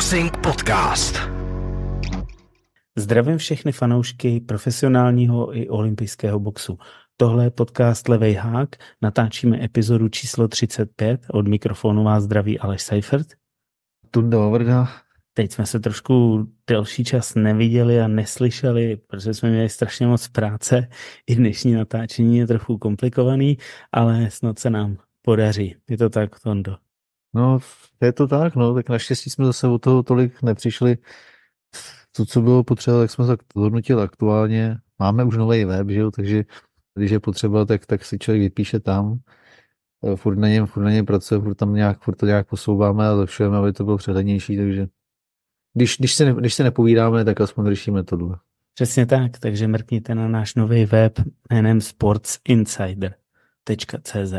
Boxing Podcast. Zdravím všechny fanoušky profesionálního i olympijského boxu. Tohle je podcast Levej hák, natáčíme epizodu číslo 35, od mikrofonu vás zdraví Aleš Seifert. Tundo Overga. Teď jsme se trošku delší čas neviděli a neslyšeli, protože jsme měli strašně moc práce. I dnešní natáčení je trochu komplikovaný, ale snad se nám podaří. Je to tak, Tondo? No, je to tak, no, tak naštěstí jsme zase o toho tolik nepřišli. To, co bylo potřeba, tak jsme zhodnotili aktuálně. Máme už nový web, že jo, takže když je potřeba, tak, tak si člověk vypíše tam. E, furt na něm, furt na něm pracuje, furt tam nějak, furt to nějak posouváme a zlepšujeme, aby to bylo přehlednější, takže když, když, se ne, když se nepovídáme, tak aspoň řešíme tohle. Přesně tak, takže mrkněte na náš nový web jménem sportsinsider.cz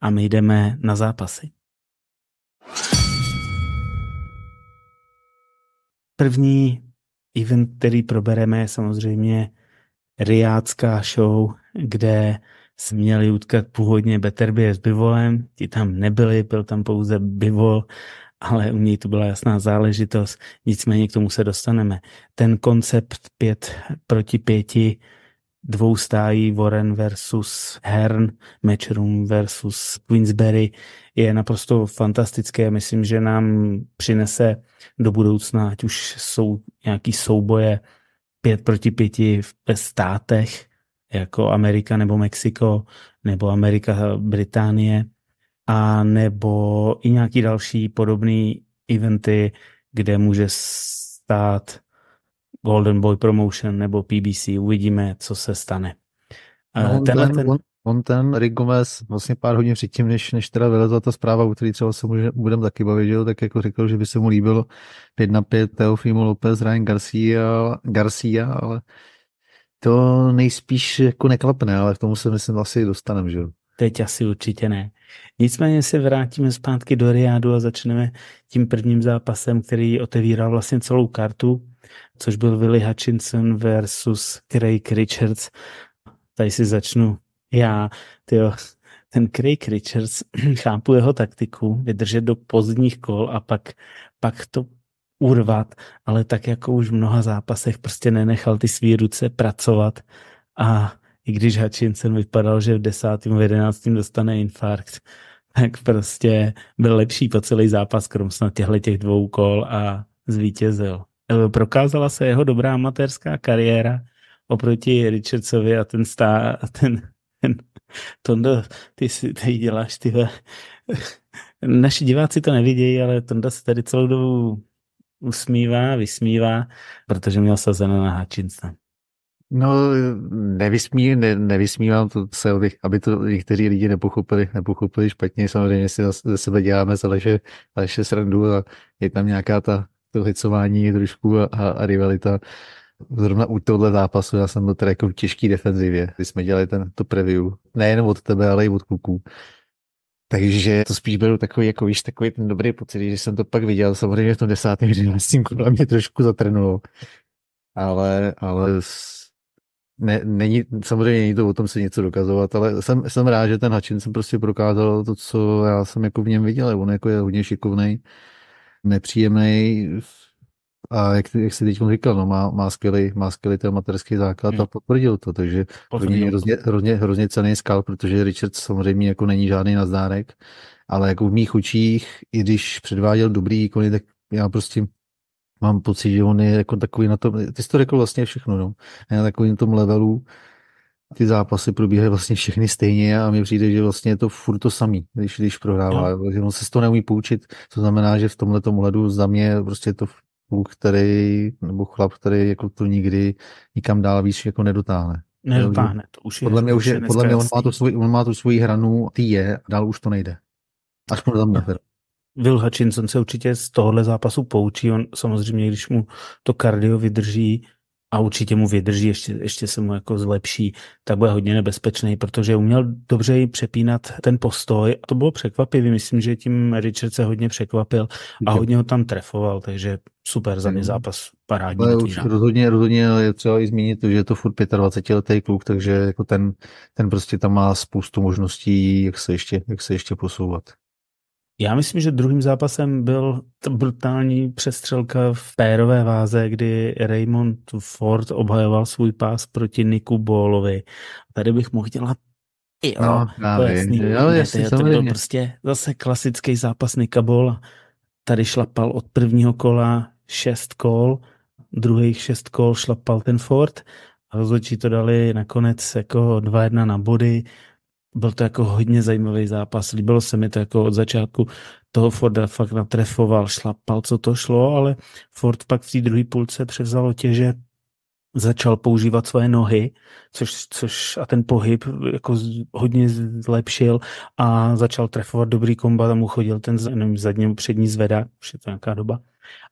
a my jdeme na zápasy. První event, který probereme, je samozřejmě riácká show, kde se měli utkat původně Beterbie s Bivolem, ti tam nebyli, byl tam pouze Bivol, ale u něj to byla jasná záležitost, nicméně k tomu se dostaneme. Ten koncept 5 proti 5 dvou stájí Warren versus Hern, Matchroom versus Queensberry je naprosto fantastické. Myslím, že nám přinese do budoucna, ať už jsou nějaký souboje pět proti pěti ve státech, jako Amerika nebo Mexiko, nebo Amerika Británie, a nebo i nějaký další podobný eventy, kde může stát Golden Boy Promotion nebo PBC, uvidíme, co se stane. Eh, no, ten, ten... On, on ten Rigomes vlastně pár hodin předtím, než, než teda vylezla ta zpráva, u který třeba se může, budeme taky bavit, že? tak jako řekl, že by se mu líbilo 5 na 5 Teofimo Lopez, Ryan Garcia, Garcia, ale to nejspíš jako neklapne, ale k tomu se myslím asi dostaneme, že jo. Teď asi určitě ne. Nicméně se vrátíme zpátky do Riádu a začneme tím prvním zápasem, který otevíral vlastně celou kartu což byl Willy Hutchinson versus Craig Richards. Tady si začnu já, tyjo, ten Craig Richards, chápu jeho taktiku, vydržet do pozdních kol a pak, pak to urvat, ale tak jako už v mnoha zápasech prostě nenechal ty svý ruce pracovat a i když Hutchinson vypadal, že v desátém, v jedenáctém dostane infarkt, tak prostě byl lepší po celý zápas, krom snad těchto těch dvou kol a zvítězil. Eh, prokázala se jeho dobrá amatérská kariéra oproti Richardsovi a ten stá, a ten, ten Tondo, ty si tady děláš, ty Naši diváci to nevidějí, ale Tonda se tady celou dobu usmívá, vysmívá, protože měl sazeno na háčince. No, nevysmí, ne, nevysmívám to se, aby to někteří lidi nepochopili, nepochopili špatně. Samozřejmě si ze sebe děláme zaleže, Aleše, srandu a je tam nějaká ta to hecování trošku a, a, a rivalita. Zrovna u tohle zápasu já jsem byl teda jako v těžký defenzivě, když jsme dělali ten, to preview. Nejen od tebe, ale i od kluků. Takže to spíš byl takový, jako víš, takový ten dobrý pocit, že jsem to pak viděl. Samozřejmě v tom desátém, jedenáctém kole mě trošku zatrnulo. Ale, ale ne, není, samozřejmě není to o tom se něco dokazovat, ale jsem, jsem rád, že ten jsem prostě prokázal to, co já jsem jako v něm viděl. On jako je hodně šikovný nepříjemný a jak, jak jsi teď říkal, no, má, má, skvělý, má skvělý ten materský základ hmm. a potvrdil to, takže potvrdil to. hrozně, hrozně, hrozně cený skal, protože Richard samozřejmě jako není žádný nazdárek, ale jako v mých očích, i když předváděl dobrý ikony, tak já prostě mám pocit, že on je jako takový na tom, ty jsi to řekl vlastně všechno, no, je na takovým tom levelu, ty zápasy probíhají vlastně všechny stejně a mně přijde, že vlastně je to furt to samý, když, když prohrává. Že on se z toho neumí poučit, to znamená, že v tomhle ohledu za mě prostě je to kluk, který, nebo chlap, který jako to nikdy nikam dál víš jako nedotáhne. Nedotáhne, to už je. Podle mě, už je, podle mě on, má tu svůj, on má tu svoji hranu, ty je, a dál už to nejde. Až pro za mě. Teda. Will Hutchinson se určitě z tohohle zápasu poučí. On samozřejmě, když mu to kardio vydrží a určitě mu vydrží, ještě, ještě se mu jako zlepší, tak bude hodně nebezpečný, protože uměl dobře přepínat ten postoj a to bylo překvapivé. Myslím, že tím Richard se hodně překvapil a hodně ho tam trefoval, takže super za mě zápas, parádní. Ale už rozhodně, rozhodně je třeba i zmínit, že je to furt 25-letý kluk, takže jako ten, ten prostě tam má spoustu možností, jak se ještě, jak se ještě posouvat. Já myslím, že druhým zápasem byl ta brutální přestřelka v pérové váze, kdy Raymond Ford obhajoval svůj pás proti Niku Bólovi. Tady bych mohl dělat jo, no, to je jasný. Jo, jasný jasný, to byl prostě zase klasický zápas Nika Bola. Tady šlapal od prvního kola šest kol, druhých šest kol šlapal ten Ford a rozhodčí to dali nakonec jako 2-1 na body byl to jako hodně zajímavý zápas. Líbilo se mi to jako od začátku toho Forda fakt natrefoval, šlapal, co to šlo, ale Ford pak v té druhé půlce převzalo těže, začal používat svoje nohy, což, což a ten pohyb jako hodně zlepšil a začal trefovat dobrý kombat a mu chodil ten nevím, zadní přední zvedák, už je to nějaká doba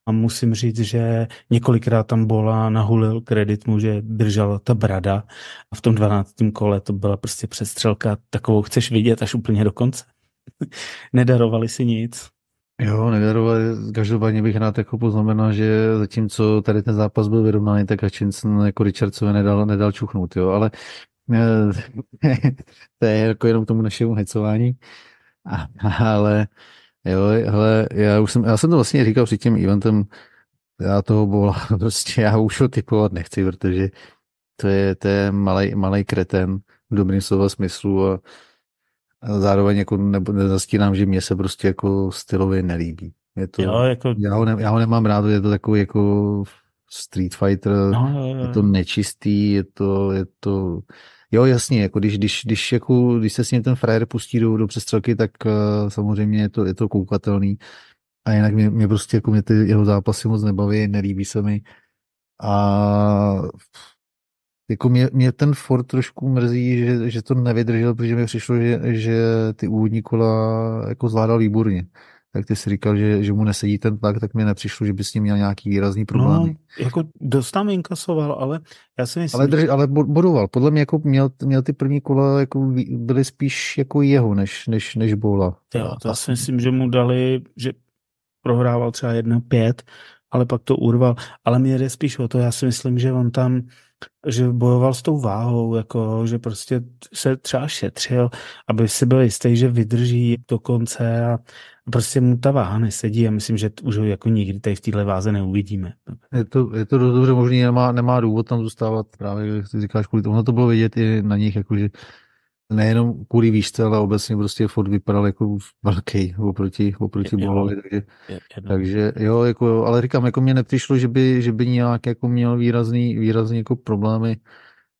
a musím říct, že několikrát tam bola nahulil kredit mu, že držela ta brada a v tom 12. kole to byla prostě přestřelka, takovou chceš vidět až úplně do konce. Nedarovali si nic. Jo, nedarovali, každopádně bych rád jako poznamenal, že zatímco tady ten zápas byl vyrovnaný, tak Hutchinson jako Richardsovi nedal, nedal čuchnout, jo, ale eh, to je jako jenom k tomu našemu hecování, ale Jo, hele, já už jsem, já jsem to vlastně říkal před tím eventem, já toho byla prostě já už ho typovat nechci, protože to je, to je malej, malej kreten v dobrým slova smyslu a, a zároveň jako nezastínám, že mě se prostě jako stylově nelíbí. Je to, jo, jako... já, ho ne, já ho nemám rád, je to takový jako Street Fighter, no, jo, jo. je to nečistý, je to, je to Jo, jasně, jako když, když, když, jako, když se s ním ten frajer pustí do, do přestřelky, tak uh, samozřejmě je to, je to koukatelný. A jinak mě, mě prostě jako mě ty jeho zápasy moc nebaví, nelíbí se mi. A jako mě, mě ten Ford trošku mrzí, že, že to nevydržel, protože mi přišlo, že, že ty úvodní kola jako zvládal výborně. Jak ty jsi říkal, že, že mu nesedí ten tlak, tak mi nepřišlo, že by s ním měl nějaký výrazný problém. No, jako dost tam inkasoval, ale já si myslím... Ale, drž, ale bodoval. Podle mě jako měl, měl ty první kola, jako byly spíš jako jeho, než, než, než Boula. Jo, to já si myslím, že mu dali, že prohrával třeba 1-5, ale pak to urval. Ale mě jde spíš o to, já si myslím, že on tam že bojoval s tou váhou, jako, že prostě se třeba šetřil, aby si byl jistý, že vydrží do konce a prostě mu ta váha nesedí a myslím, že už ho jako nikdy tady v téhle váze neuvidíme. Je to, je to dost dobře možný, nemá, nemá důvod tam zůstávat právě, jak ty říkáš, kvůli tomu. Ono to bylo vidět i na nich, jako, že nejenom kvůli výšce, ale obecně prostě Ford vypadal jako velký oproti, oproti Bolovi, takže, takže jo, jako, ale říkám, jako mě nepřišlo, že by, že by nějak jako měl výrazný, výrazný jako problémy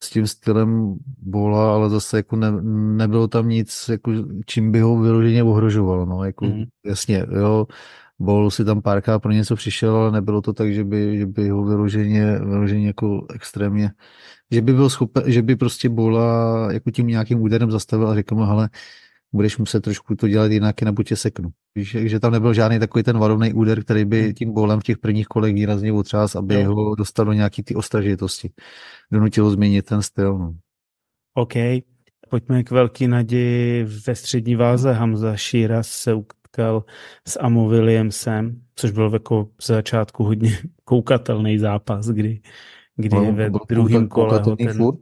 s tím stylem Bola, ale zase jako ne, nebylo tam nic, jako, čím by ho vyloženě ohrožovalo, no, jako mm-hmm. jasně, jo, Bol si tam párkrát pro něco přišel, ale nebylo to tak, že by, že by ho vyloženě, vyloženě jako extrémně, že by byl schopen, že by prostě Bola jako tím nějakým úderem zastavil a řekl mu, hele, budeš muset trošku to dělat jinak, nebo tě seknu. Víš, že tam nebyl žádný takový ten varovný úder, který by hmm. tím bolem v těch prvních kolech výrazně otřás, aby no. ho dostal do nějaký ty ostražitosti. Donutilo změnit ten styl. No. OK. Pojďme k velký naději ve střední váze. Hamza Šíra se utkal s Amo Williamsem, což byl jako v začátku hodně koukatelný zápas, kdy, kdy no, ve druhém kole ho ten, furt,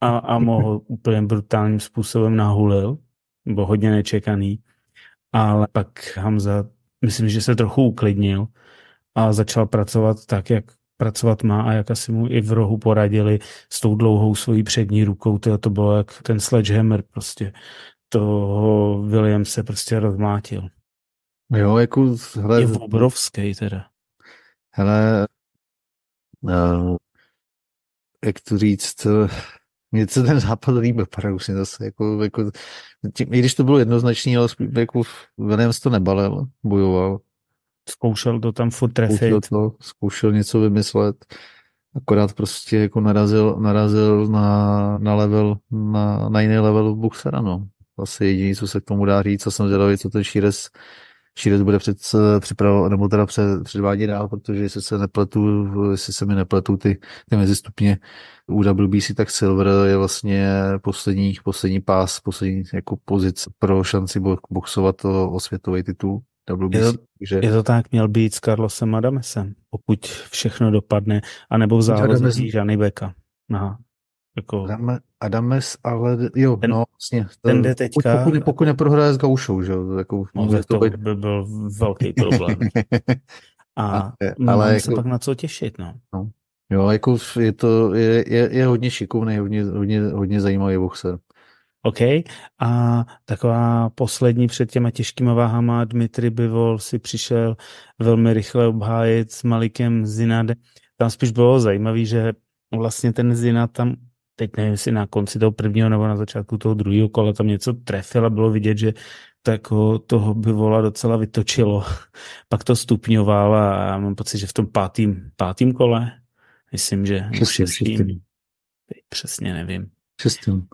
a Amo ho úplně brutálním způsobem nahulil, byl hodně nečekaný, ale pak Hamza, myslím, že se trochu uklidnil a začal pracovat tak, jak pracovat má a jak asi mu i v rohu poradili s tou dlouhou svojí přední rukou, to, to bylo jak ten sledgehammer prostě toho William se prostě rozmátil. Jo, jako... Hele, je obrovský teda. Hele, uh, jak to říct, mě se ten západ líbil paradoxně zase, jako, jako tím, i když to bylo jednoznačný, ale jako Williams to nebalil, bojoval. Zkoušel to tam furt trefit. Zkoušel, to, zkoušel něco vymyslet, akorát prostě jako narazil, narazil na, na level, na, na jiný level boxera, no asi jediný, co se k tomu dá říct, a jsem zvědavý, co ten Šírez, Šírez bude před, eh, připravo, nebo teda před, předvádět dál, protože jestli se nepletu, jestli se mi nepletu ty, ty mezistupně WBC, tak Silver je vlastně poslední, poslední pás, poslední jako pozic pro šanci boxovat o, o světový titul. WBC, je to, že... je to tak, měl být s Carlosem Adamesem, pokud všechno dopadne, anebo v záloze Žádný Beka. Aha. Jako... Adame, Adames, ale jo, ten, no, vlastně. Ten jde teďka. Pokud, pokud, neprohraje s Gaušou, že jo, jako, no, to, to by byl velký problém. A, a mm, ale jako, se pak na co těšit, no. no. Jo, jako je to, je, je, je hodně šikovný, hodně, hodně, hodně zajímavý boxer. OK. A taková poslední před těma těžkýma váhama Dmitry Bivol si přišel velmi rychle obhájit s Malikem Zinade. Tam spíš bylo zajímavé, že vlastně ten Zina tam teď nevím, jestli na konci toho prvního nebo na začátku toho druhého kola tam něco trefil a bylo vidět, že tak ho, toho by vola docela vytočilo. Pak to stupňoval a já mám pocit, že v tom pátým, pátým kole, myslím, že šestým, šestým. přesně nevím. Šestým.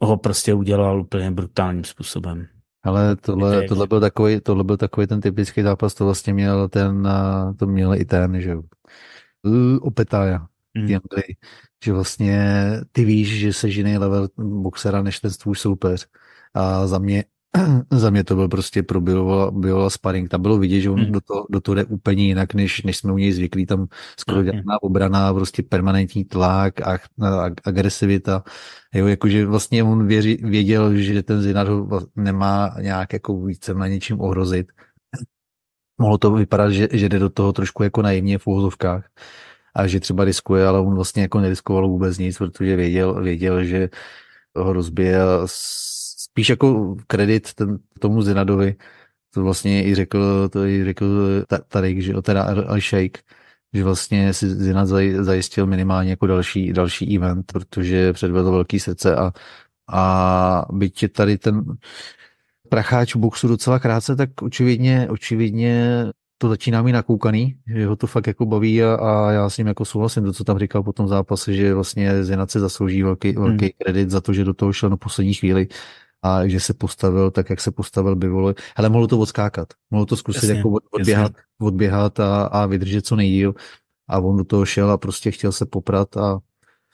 Ho prostě udělal úplně brutálním způsobem. Ale tohle, tohle, byl takový, tohle byl takový ten typický zápas, to vlastně měl ten, to měl i ten, že jo. Opetája mm. Anglii. Že vlastně ty víš, že se jiný level boxera než ten tvůj soupeř. A za mě, za mě to byl prostě pro Biola, sparring. Tam bylo vidět, že on hmm. do, toho, do toho jde úplně jinak, než, než jsme u něj zvyklí. Tam skoro hmm. žádná obrana, prostě permanentní tlak a, a agresivita. Jo, jakože vlastně on věři, věděl, že ten Zinar ho nemá nějak jako více na něčím ohrozit mohlo to vypadat, že, že jde do toho trošku jako naivně v úhozovkách a že třeba riskuje, ale on vlastně jako neriskoval vůbec nic, protože věděl, věděl že ho rozbije spíš jako kredit ten, tomu Zinadovi, to vlastně i řekl, to i řekl tady, že teda al Sheikh, že vlastně si Zinad zajistil minimálně jako další, další event, protože předvedl velký srdce a, a byť je tady ten pracháč boxu docela krátce, tak očividně, očividně to začíná mít nakoukaný, že ho to fakt jako baví a, a já s ním jako souhlasím, to, co tam říkal po tom zápase, že vlastně Zinac se zaslouží velký, hmm. velký hmm. kredit za to, že do toho šel na poslední chvíli a že se postavil tak, jak se postavil by vole. Hele, mohlo to odskákat, mohlo to zkusit jasně, jako odběhat, jasně. odběhat a, a vydržet co nejdíl a on do toho šel a prostě chtěl se poprat a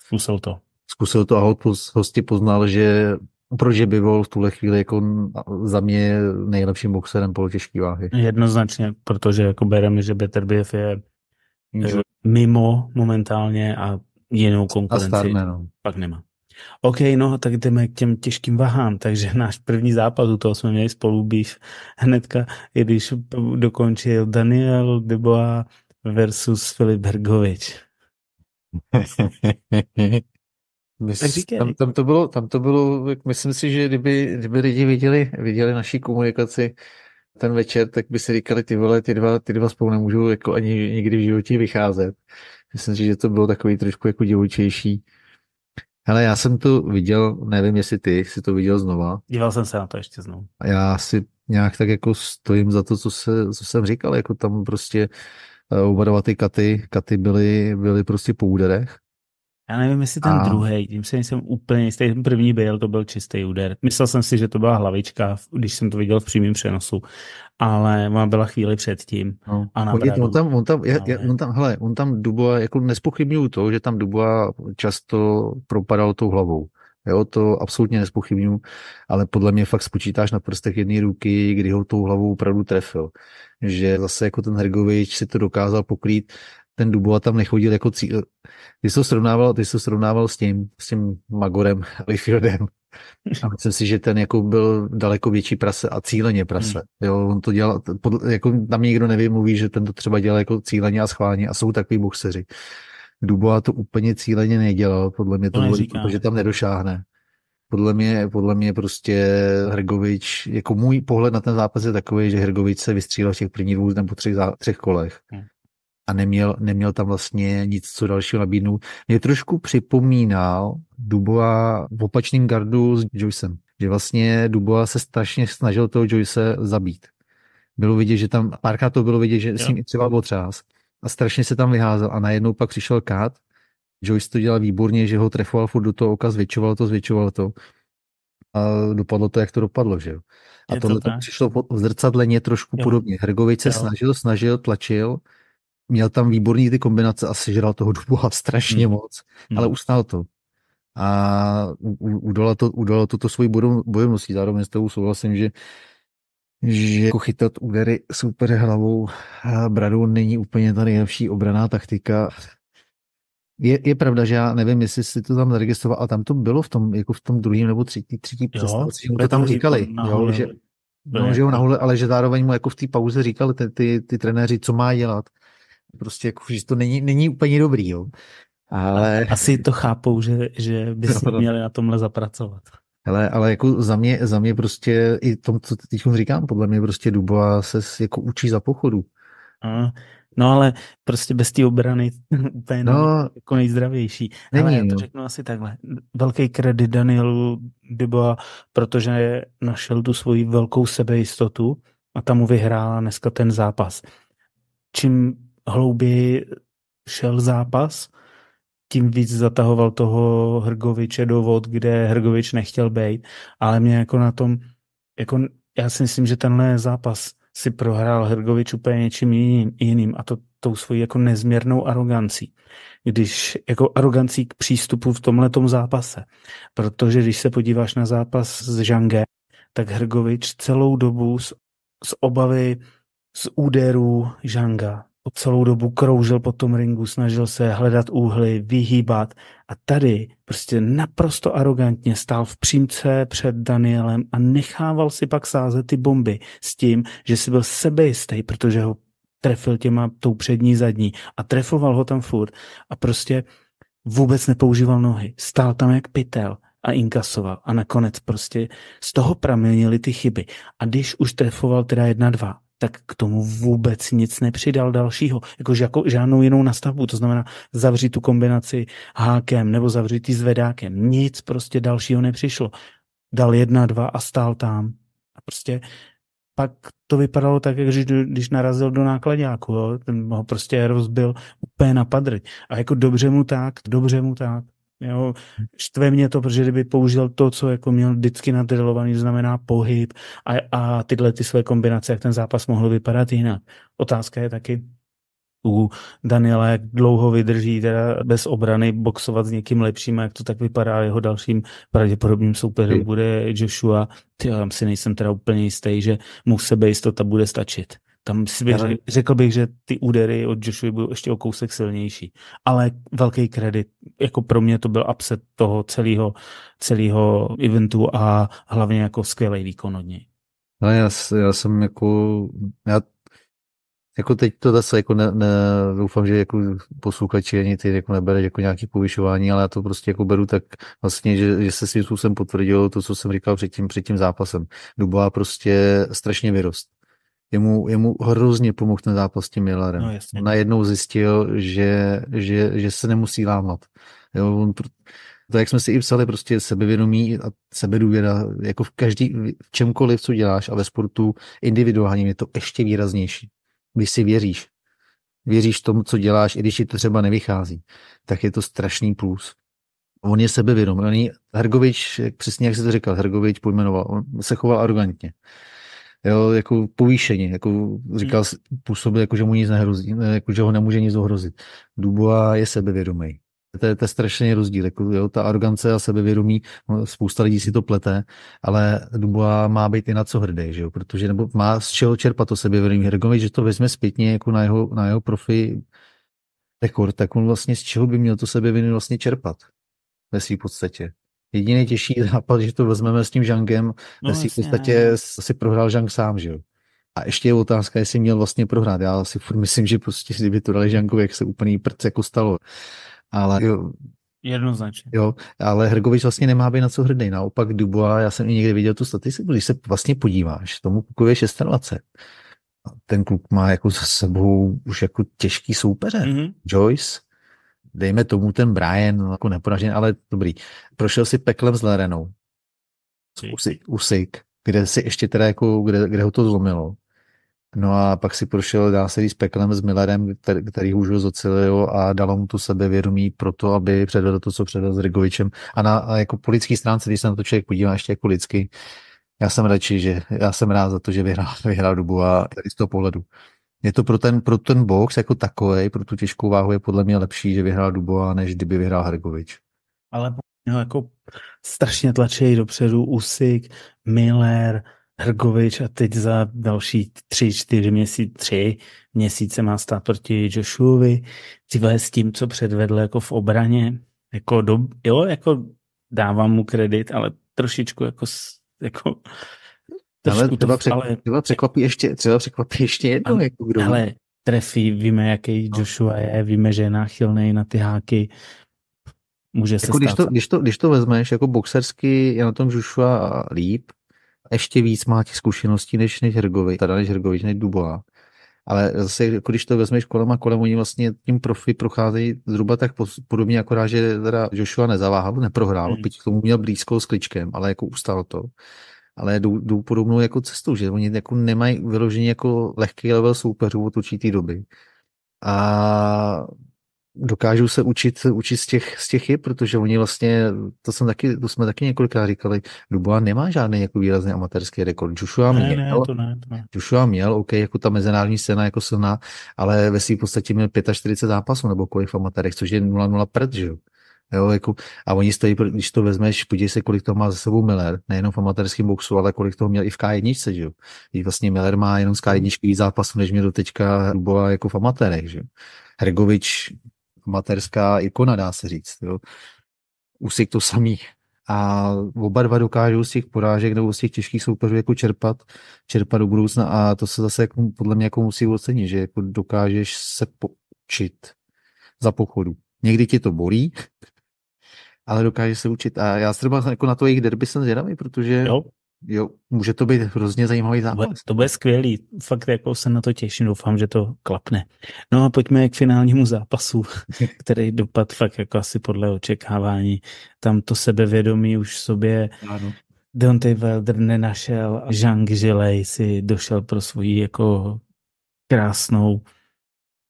zkusil to. Zkusil to a hosti poznal, že proč je Bivol v tuhle chvíli jako za mě nejlepším boxerem polotěžké váhy. Jednoznačně, protože jako bereme, že Beterbiev je eh, mimo momentálně a jinou konkurenci. A starne, no. Pak nemá. OK, no tak jdeme k těm těžkým vahám, takže náš první zápas, u toho jsme měli spolu býv hnedka, i když dokončil Daniel Deboa versus Filip Bergovič. Myslím, tam, tam, to bylo, tam to bylo, myslím si, že kdyby, kdyby lidi viděli, viděli naší komunikaci ten večer, tak by si říkali, ty vole, ty dva, ty dva spolu nemůžou jako ani nikdy v životě vycházet. Myslím si, že to bylo takový trošku jako divočejší. Ale já jsem to viděl, nevím, jestli ty jsi to viděl znova. Díval jsem se na to ještě znovu. A já si nějak tak jako stojím za to, co, se, co jsem říkal, jako tam prostě eh, oba dva ty katy, katy byly, byly prostě po úderech já nevím, jestli ten a... druhý, tím se jsem úplně jistý, ten první byl, to byl čistý úder. Myslel jsem si, že to byla hlavička, když jsem to viděl v přímém přenosu, ale ona byla chvíli předtím. No. on, on, tam, on, tam, ale... Já, on, tam, hele, on tam Dubois, jako nespochybnuju to, že tam Duboa často propadal tou hlavou. Jo, to absolutně nespochybnuju, ale podle mě fakt spočítáš na prstech jedné ruky, kdy ho tou hlavou opravdu trefil. Že zase jako ten Hergovič si to dokázal pokrýt ten Dubois tam nechodil jako cíl. Ty jsi to srovnával, ty jsi to srovnával s tím, s tím Magorem, Lifieldem. A myslím si, že ten jako byl daleko větší prase a cíleně prase. Hmm. Jo, on to dělal, podle, jako tam nikdo nevymluví, že ten to třeba dělal jako cíleně a schválně a jsou takový boxeři. a to úplně cíleně nedělal, podle mě to, to bylo, protože tam nedošáhne. Podle mě, podle mě prostě Hrgovič, jako můj pohled na ten zápas je takový, že Hrgovič se vystřílel v těch prvních dvou nebo třech, třech kolech. Hmm a neměl, neměl tam vlastně nic, co dalšího nabídnout. Mě trošku připomínal Duboa v opačném gardu s Joycem, že vlastně Duboa se strašně snažil toho Joyce zabít. Bylo vidět, že tam, párkrát to bylo vidět, že jo. s ním i třeba potřás a strašně se tam vyházel a najednou pak přišel Kát, Joyce to dělal výborně, že ho trefoval furt do toho oka, zvětšoval to, zvětšoval to a dopadlo to, jak to dopadlo, že jo. A je tohle to tak. přišlo v zrcadleně trošku jo. podobně. Hrgovič se jo. snažil, snažil, tlačil, měl tam výborný ty kombinace a sežral toho Dubois strašně hmm. moc, hmm. ale ustál to. A udala to, udala to, to svoji bojovností. Zároveň s tebou souhlasím, že že jako chytat údery super hlavou bradou není úplně ta nejlepší obraná taktika. Je, je pravda, že já nevím, jestli si to tam zaregistroval, ale tam to bylo v tom, jako v tom druhém nebo třetí, třetí přestávce, to tam říkali, jo, že, no, že ho nahole, ale že zároveň mu jako v té pauze říkali ty, ty, ty trenéři, co má dělat prostě jako, že to není, není úplně dobrý, jo. Ale... Asi to chápou, že, že by si no, no. měli na tomhle zapracovat. Hele, ale jako za mě, za mě prostě i tom, co teď říkám, podle mě prostě Duba se jako učí za pochodu. A, no ale prostě bez té obrany je no, jako nejzdravější. Není, ale já to no. řeknu asi takhle. Velký kredit Danielu Duba, protože našel tu svoji velkou sebejistotu a tam mu vyhrála dneska ten zápas. Čím hlouběji šel zápas, tím víc zatahoval toho Hrgoviče do vod, kde Hrgovič nechtěl být, ale mě jako na tom, jako já si myslím, že tenhle zápas si prohrál Hrgovič úplně něčím jiným, jiným a to tou svojí jako nezměrnou arogancí. Když jako arogancí k přístupu v tomhletom zápase. Protože když se podíváš na zápas s Žangé, tak Hrgovič celou dobu z, z obavy z úderů Žanga po celou dobu kroužil po tom ringu, snažil se hledat úhly, vyhýbat a tady prostě naprosto arrogantně stál v přímce před Danielem a nechával si pak sázet ty bomby s tím, že si byl sebejistý, protože ho trefil těma tou přední zadní a trefoval ho tam furt a prostě vůbec nepoužíval nohy. Stál tam jak pytel a inkasoval a nakonec prostě z toho pramenily ty chyby. A když už trefoval teda jedna dva tak k tomu vůbec nic nepřidal dalšího, jako, jako žádnou jinou nastavbu, to znamená zavřít tu kombinaci hákem nebo zavřít ji zvedákem, nic prostě dalšího nepřišlo. Dal jedna, dva a stál tam. A prostě pak to vypadalo tak, jak když, když narazil do nákladňáku, jo? ten ho prostě rozbil úplně na padrť. A jako dobře mu tak, dobře mu tak. Jo, štve mě to, protože kdyby použil to, co jako měl vždycky nadrilovaný, znamená pohyb a, a tyhle ty své kombinace, jak ten zápas mohl vypadat jinak. Otázka je taky u Daniela, jak dlouho vydrží teda bez obrany boxovat s někým lepším a jak to tak vypadá. Jeho dalším pravděpodobným soupeřem bude Joshua. Ty, já si nejsem teda úplně jistý, že mu sebejistota bude stačit. Tam si bych, řekl bych, že ty údery od Joshua byly ještě o kousek silnější. Ale velký kredit, jako pro mě to byl upset toho celého, celého eventu a hlavně jako skvělý výkon od něj. No já, já jsem jako, já jako teď to zase jako ne, ne, doufám, že jako posluchači ani ty jako nebere jako nějaké povyšování, ale já to prostě jako beru tak vlastně, že, že se svým způsobem potvrdilo to, co jsem říkal před tím, před tím zápasem. Dubová prostě strašně vyrost jemu, jemu hrozně pomohl ten zápas s tím Millerem. No, Najednou zjistil, že, že, že se nemusí lámat. Jo, on, to, jak jsme si i psali, prostě sebevědomí a sebedůvěra, jako v každý, v čemkoliv, co děláš a ve sportu individuálním je to ještě výraznější. Když si věříš, věříš tomu, co děláš, i když ti to třeba nevychází, tak je to strašný plus. On je sebevědomý. On Hergovič, přesně jak jsi to říkal, Hergovič pojmenoval, on se choval arrogantně jo, jako povýšení, jako říkal, hmm. působil, jako, že mu nic nehrozí, jako, že ho nemůže nic ohrozit. Dubois je sebevědomý. To je, to je strašný rozdíl, jako, jo, ta arogance a sebevědomí, no, spousta lidí si to plete, ale Dubois má být i na co hrdý, že jo, protože nebo má z čeho čerpat to sebevědomí. Hrgovi, že to vezme zpětně jako na jeho, na jeho profi rekord, tak on vlastně z čeho by měl to sebevědomí vlastně čerpat ve své podstatě jediný těžší západ, že to vezmeme s tím Žangem, no, si v podstatě no. si prohrál Žang sám, že jo. A ještě je otázka, jestli měl vlastně prohrát. Já si furt myslím, že prostě kdyby to dali Žangovi, jak se úplný prd jako stalo. Ale jo, Jednoznačně. Jo, ale Hrgovič vlastně nemá být na co hrdý. Naopak Dubois, já jsem i někde viděl tu statistiku, když se vlastně podíváš, tomu Kukovi je 26. A ten kluk má jako za sebou už jako těžký soupeře. Mm-hmm. Joyce, dejme tomu ten Brian, no, jako neporažený, ale dobrý, prošel si peklem s Lerenou. Usik. Usik, kde si ještě teda jako, kde, kde ho to zlomilo. No a pak si prošel, dá se říct, peklem s Millerem, který, který už ho zocelil a dalo mu tu sebevědomí pro to, aby předvedl to, co předvedl s Rigovičem. A na a jako po lidský stránce, když se na to člověk podívá ještě jako lidsky, já jsem radši, že já jsem rád za to, že vyhrál, vyhrál dubu a tady z toho pohledu je to pro ten, pro ten box jako takový, pro tu těžkou váhu je podle mě lepší, že vyhrál Duboa, než kdyby vyhrál Hrgovič. Ale no, jako strašně tlačí dopředu Usik, Miller, Hrgovič a teď za další tři, čtyři měsíce, tři měsíce má stát proti Joshuovi, tyhle s tím, co předvedl jako v obraně, jako do, jo, jako dávám mu kredit, ale trošičku jako, jako ale třeba, přek, ale... třeba překvapí ještě, třeba překvapí ještě jedno. Ale, jako kdo ale trefí, víme, jaký no. Joshua je, víme, že je náchylný na ty háky. Může se jako stát. Když to, když, to, když to vezmeš, jako boxersky je na tom Joshua líp, ještě víc má těch zkušeností než, než Hrgovi, teda než Hrgovi, než Dubois. Ale zase, jako když to vezmeš kolem a kolem, oni vlastně tím profi procházejí zhruba tak podobně, akorát, že teda Joshua nezaváhal, neprohrál, hmm. byť k tomu měl blízko s kličkem, ale jako ustal to ale jdou, jdou podobnou jako cestou, že oni jako nemají vyložení jako lehký level soupeřů od určitý doby. A dokážou se učit, učit z těch, z těch chyb, protože oni vlastně, to, jsem taky, to jsme taky několikrát říkali, Dubová nemá žádný jako výrazný amatérský rekord. Joshua ne, měl, ne, to ne, to ne. Joshua měl, OK, jako ta mezinárodní scéna jako silná, ale ve své podstatě měl 45 zápasů nebo kolik v amatérech, což je 0-0 prd, že jo. Jo, jako, a oni stojí, když to vezmeš, podívej se, kolik to má za sebou Miller, nejenom v amatérském boxu, ale kolik toho měl i v K1, že jo. Když vlastně Miller má jenom z K1 zápasu, než mě teďka byla jako v amatérech, že jo. Hergovič, amatérská ikona, dá se říct, jo. Usik to samý. A oba dva dokážou z těch porážek nebo z těch těžkých soupeřů jako čerpat, čerpat do budoucna a to se zase jako, podle mě jako musí ocenit, že jako dokážeš se poučit za pochodu. Někdy ti to bolí, ale dokáže se učit. A já třeba jako na to jejich derby jsem zvědavý, protože jo. Jo, může to být hrozně zajímavý zápas. To bude, to bude skvělý, fakt jako se na to těším, doufám, že to klapne. No a pojďme k finálnímu zápasu, který dopad fakt jako asi podle očekávání. Tam to sebevědomí už v sobě ano. Deontay Wilder nenašel a Jean Gillet si došel pro svoji jako krásnou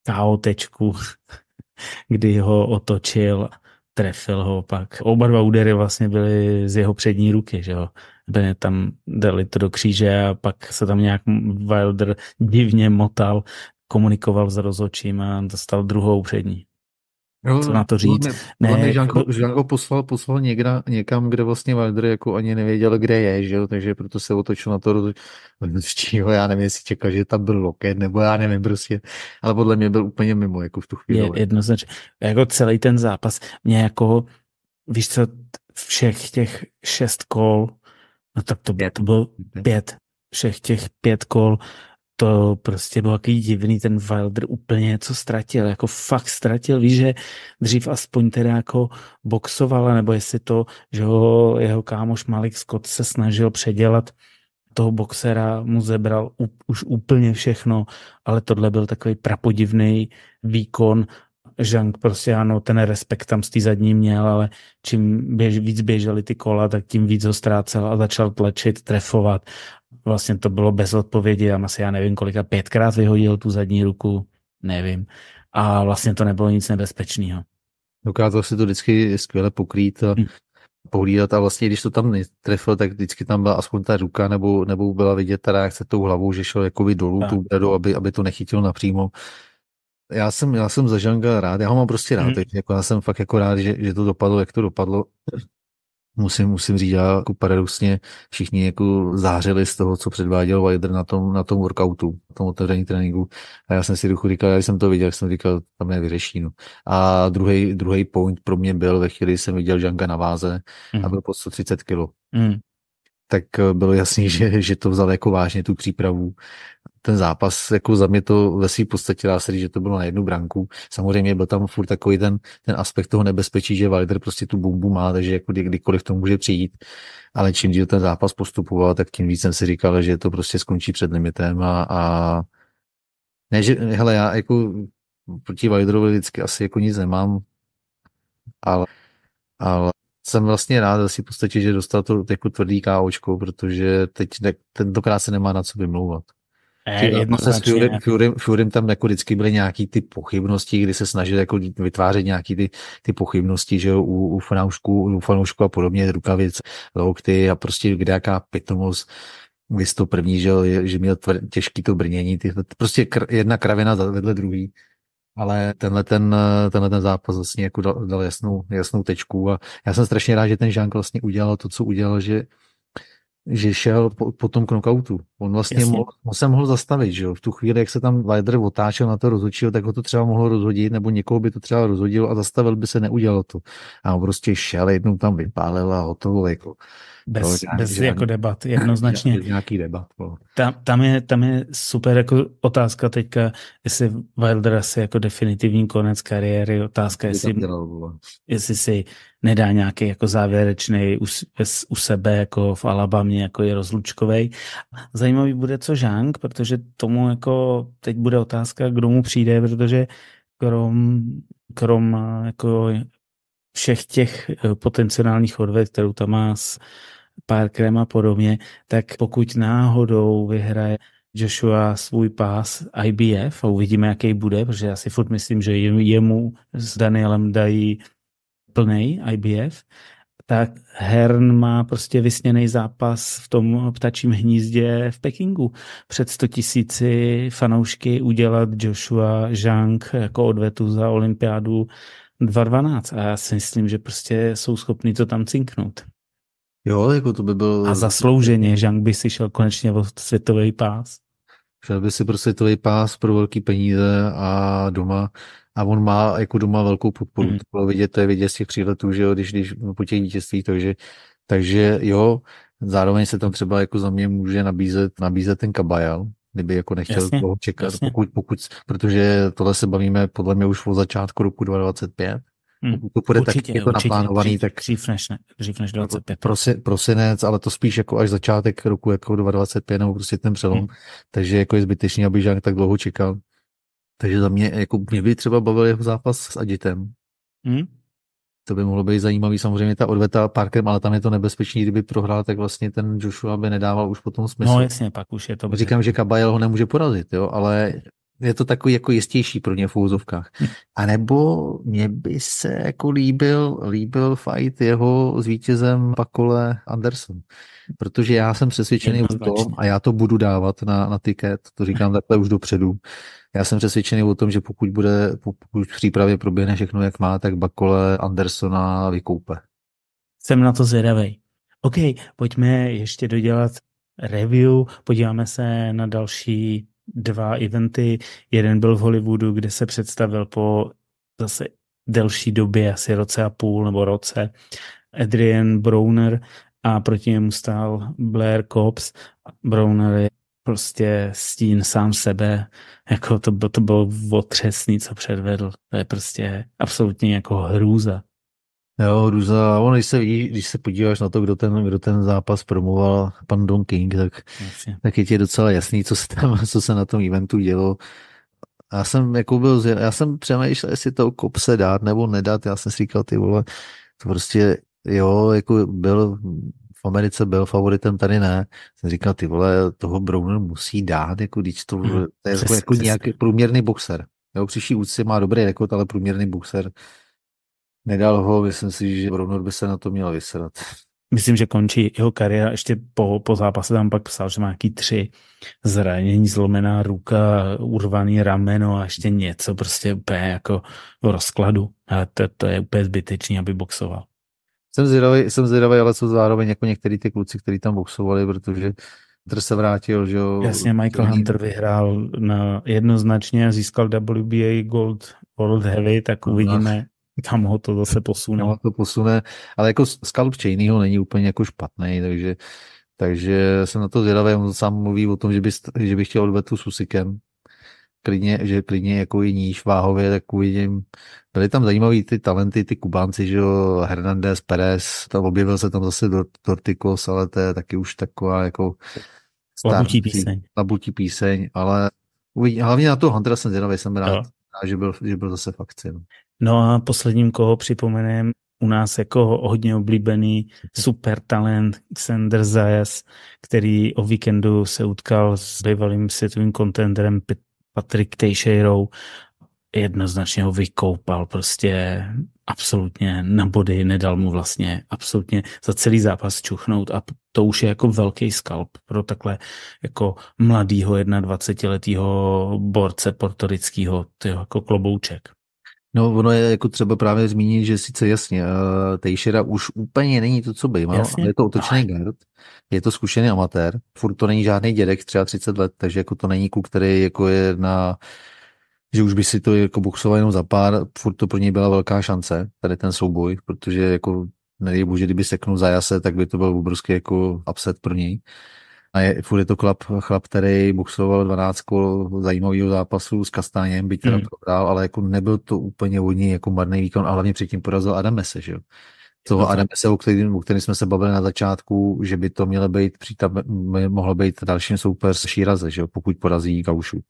kaotečku, kdy ho otočil trefil ho pak. Oba dva údery vlastně byly z jeho přední ruky, že jo. Bennett tam dali to do kříže a pak se tam nějak Wilder divně motal, komunikoval s rozočím a dostal druhou přední. Jo, co na to říct. Ne, ne, Žanko, Žanko poslal, poslal někda, někam, kde vlastně Wilder jako ani nevěděl, kde je, že jo? takže proto se otočil na to rozhodčího, já nevím, jestli čekal, že tam byl loket, nebo já nevím prostě, ale podle mě byl úplně mimo, jako v tu chvíli. Je, jednoznačně, jako celý ten zápas, mě jako, víš co, všech těch šest kol, no tak to, to bylo pět, všech těch pět kol, to prostě bylo takový divný, ten Wilder úplně něco ztratil, jako fakt ztratil, víš, že dřív aspoň teda jako boxoval, nebo jestli to, že ho jeho kámoš Malik Scott se snažil předělat toho boxera, mu zebral u, už úplně všechno, ale tohle byl takový prapodivný výkon, Žank prostě ano, ten respekt tam z té zadní měl, ale čím běž, víc běžely ty kola, tak tím víc ho ztrácel a začal tlačit, trefovat vlastně to bylo bez odpovědi, tam asi já nevím kolika, pětkrát vyhodil tu zadní ruku, nevím. A vlastně to nebylo nic nebezpečného. Dokázal si to vždycky skvěle pokrýt a hmm. pohlídat a vlastně, když to tam netrefil, tak vždycky tam byla aspoň ta ruka nebo, nebo byla vidět ta reakce tou hlavou, že šel jakoby dolů tak. tu bradu, aby, aby to nechytil napřímo. Já jsem, já jsem za Žanga rád, já ho mám prostě rád, hmm. takže jako já jsem fakt jako rád, že, že to dopadlo, jak to dopadlo musím, musím říct, já jako paradoxně všichni jako zářili z toho, co předváděl Wilder na tom, na tom workoutu, na tom otevření tréninku. A já jsem si duchu říkal, já jsem to viděl, jak jsem říkal, tam vyřeší. No. A druhý, druhý point pro mě byl ve chvíli, jsem viděl Janka na váze mm. a mhm. byl pod 130 kg. Mm tak eh, bylo jasný, že, že to vzal jako vážně tu přípravu ten zápas, jako za mě to ve své podstatě dá se říct, že to bylo na jednu branku. Samozřejmě byl tam furt takový ten, ten aspekt toho nebezpečí, že Wilder prostě tu bombu má, takže jako kdy, kdykoliv to může přijít. Ale čím díl ten zápas postupoval, tak tím víc jsem si říkal, že to prostě skončí před limitem a, a ne, že, hele, já jako proti Wilderovi vždycky asi jako nic nemám, ale, ale jsem vlastně rád asi v podstatě, že dostal to jako tvrdý káočko, protože teď ne, tentokrát se nemá na co vymlouvat jedno no, se s Furym, Furym, Furym tam jako vždycky byly nějaký ty pochybnosti, kdy se snažil jako vytvářet nějaký ty, ty pochybnosti, že u, u fanoušku u fanoušku a podobně, rukavice, lokty a prostě kde jaká pitomost, když to první, že, že měl tvr, těžký to brnění, ty, prostě kr, jedna kravina vedle druhý ale tenhle ten, tenhle ten zápas vlastně jako dal, dal jasnou, jasnou tečku a já jsem strašně rád, že ten Žánk vlastně udělal to, co udělal, že, že šel po, po tom knockoutu, On vlastně mohl, mohl, on se mohl zastavit, že jo? V tu chvíli, jak se tam Weider otáčel na to rozhodčího, tak ho to třeba mohlo rozhodit, nebo někoho by to třeba rozhodilo a zastavil by se, neudělalo to. A on prostě šel, jednou tam vypálil a hotovo, jako. Bez, to, bez žádný, jako debat, jednoznačně. Žádný, nějaký debat. No. Tam, tam, je, tam je super jako otázka teďka, jestli Wilder asi jako definitivní konec kariéry, otázka, jestli, dělal, jestli si nedá nějaký jako závěrečný u, u sebe, jako v Alabamě, jako je rozlučkovej. Zaj, zajímavý bude, co Žánk, protože tomu jako teď bude otázka, kdo mu přijde, protože krom, krom eh, jako všech těch eh, potenciálních odvet, kterou tam má s Parkerem a podobně, tak pokud náhodou vyhraje Joshua svůj pás IBF a uvidíme, jaký bude, protože já si furt myslím, že jemu s Danielem dají plný IBF, tak Hern má prostě vysněný zápas v tom ptačím hnízdě v Pekingu. Před 100 tisíci fanoušky udělat Joshua Zhang jako odvetu za olympiádu 2012 a já si myslím, že prostě jsou schopni to tam cinknout. Jo, jako to by byl... A zaslouženě, Zhang by si šel konečně o světový pás. Šel by si pro světový pás pro velký peníze a doma a on má jako doma velkou podporu, mm. to bylo vidět, to je vidět z těch příletů, že jo, když, když no, po těch dítěství, takže, takže jo, zároveň se tam třeba jako za mě může nabízet, nabízet ten kabajal, kdyby jako nechtěl jasně, toho čekat, jasně. pokud, pokud, protože tohle se bavíme podle mě už od začátku roku 2025, Hmm. to bude určitě, tak to určitě, naplánovaný, dřív, tak... Dřív než, ne, dřív než 25. Prosi, prosinec, ale to spíš jako až začátek roku jako 2025 nebo prostě ten přelom, hmm. takže jako je zbytečný, aby žák tak dlouho čekal. Takže za mě, jako mě by třeba bavil jeho zápas s Aditem. Hmm? To by mohlo být zajímavý, samozřejmě ta odveta Parkem, ale tam je to nebezpečný, kdyby prohrál, tak vlastně ten Joshua by nedával už potom smysl. No jasně, pak už je to. Říkám, že Kabajel ho nemůže porazit, jo, ale je to takový jako jistější pro ně v úzovkách. Hm. A nebo mě by se jako líbil, líbil fight jeho s vítězem Pakole Anderson. Protože já jsem přesvědčený o tom, a já to budu dávat na, na tiket, to říkám takhle už dopředu, já jsem přesvědčený o tom, že pokud bude, pokud v přípravě proběhne všechno, jak má, tak Bakole Andersona vykoupe. Jsem na to zvědavý. OK, pojďme ještě dodělat review, podíváme se na další dva eventy. Jeden byl v Hollywoodu, kde se představil po zase delší době, asi roce a půl nebo roce, Adrian Browner a proti němu stál Blair Cops. Browner je prostě stín sám sebe, jako to, to bylo otřesný, co předvedl. To je prostě absolutně jako hrůza. Jo, Ruza, on když se, vidí, když se podíváš na to, kdo ten, kdo ten zápas promoval, pan Don King, tak, Jasně. tak je ti docela jasný, co se tam, co se na tom eventu dělo. Já jsem jako byl, já jsem přemýšlel, jestli to kopse dát nebo nedat, já jsem si říkal, ty vole, to prostě, jo, jako byl, v Americe byl favoritem, tady ne. Jsem říkal, ty vole, toho Browner musí dát, jako když to, to hmm, je přes, jako, jako nějaký průměrný boxer. Jo, příští úci má dobrý rekord, ale průměrný boxer Nedal ho, myslím si, že Ronald by se na to měl vysrat. Myslím, že končí jeho kariéra. Ještě po, po zápase tam pak psal, že má nějaký tři zranění, zlomená ruka, urvaný rameno a ještě něco, prostě úplně jako v rozkladu. A to, to je úplně zbytečný, aby boxoval. Jsem zvědavý, jsem zvědavý ale jsou zároveň jako některý ty kluci, kteří tam boxovali, protože Hunter se vrátil, že jo. Jasně, Michael Oni... Hunter vyhrál na, jednoznačně, získal WBA Gold World Heavy, tak uvidíme, tam ho to zase posune. No, to posune, ale jako skalp Cheneyho není úplně jako špatný, takže, takže jsem na to zvědavý. On sám mluví o tom, že by, že by chtěl odvetu s Usikem, klidně, že klidně jako i níž váhově, tak uvidím. Byly tam zajímavý ty talenty, ty kubánci, že jo, Hernandez, Perez, tam objevil se tam zase Dortikos, ale to je taky už taková jako labutí píseň. Labutí píseň, ale uvidím, hlavně na to Huntera jsem zvědavý, jsem rád, no. že, byl, že byl zase fakt No a posledním, koho připomenem, u nás jako hodně oblíbený super talent Xander Zayas, který o víkendu se utkal s bývalým světovým kontenderem Patrick Teixeirou jednoznačně ho vykoupal prostě absolutně na body, nedal mu vlastně absolutně za celý zápas čuchnout a to už je jako velký skalp pro takhle jako mladýho 21 letýho borce portorického, jako klobouček. No, ono je jako třeba právě zmínit, že sice jasně, eh, Tejšera už úplně není to, co býval, jasně. ale je to otočený gard, je to zkušený amatér, furt to není žádný dědek, třeba 30 let, takže jako to není kluk, který jako je na že už by si to jako boxoval jenom za pár, furt to pro něj byla velká šance, tady ten souboj, protože jako nedej bože, kdyby seknul za jase, tak by to byl obrovský jako upset pro něj. A je, furt je to klap chlap který boxoval 12 kol zajímavého zápasu s Kastáněm, byť teda mm. prohrál, ale jako nebyl to úplně vodní jako marný výkon a hlavně předtím porazil Adamese, že jo? Toho Adamese, o kterém, o kterém jsme se bavili na začátku, že by to mělo být, přítab, mohlo být dalším soupeř Šíraze, že jo? Pokud porazí Gaušu.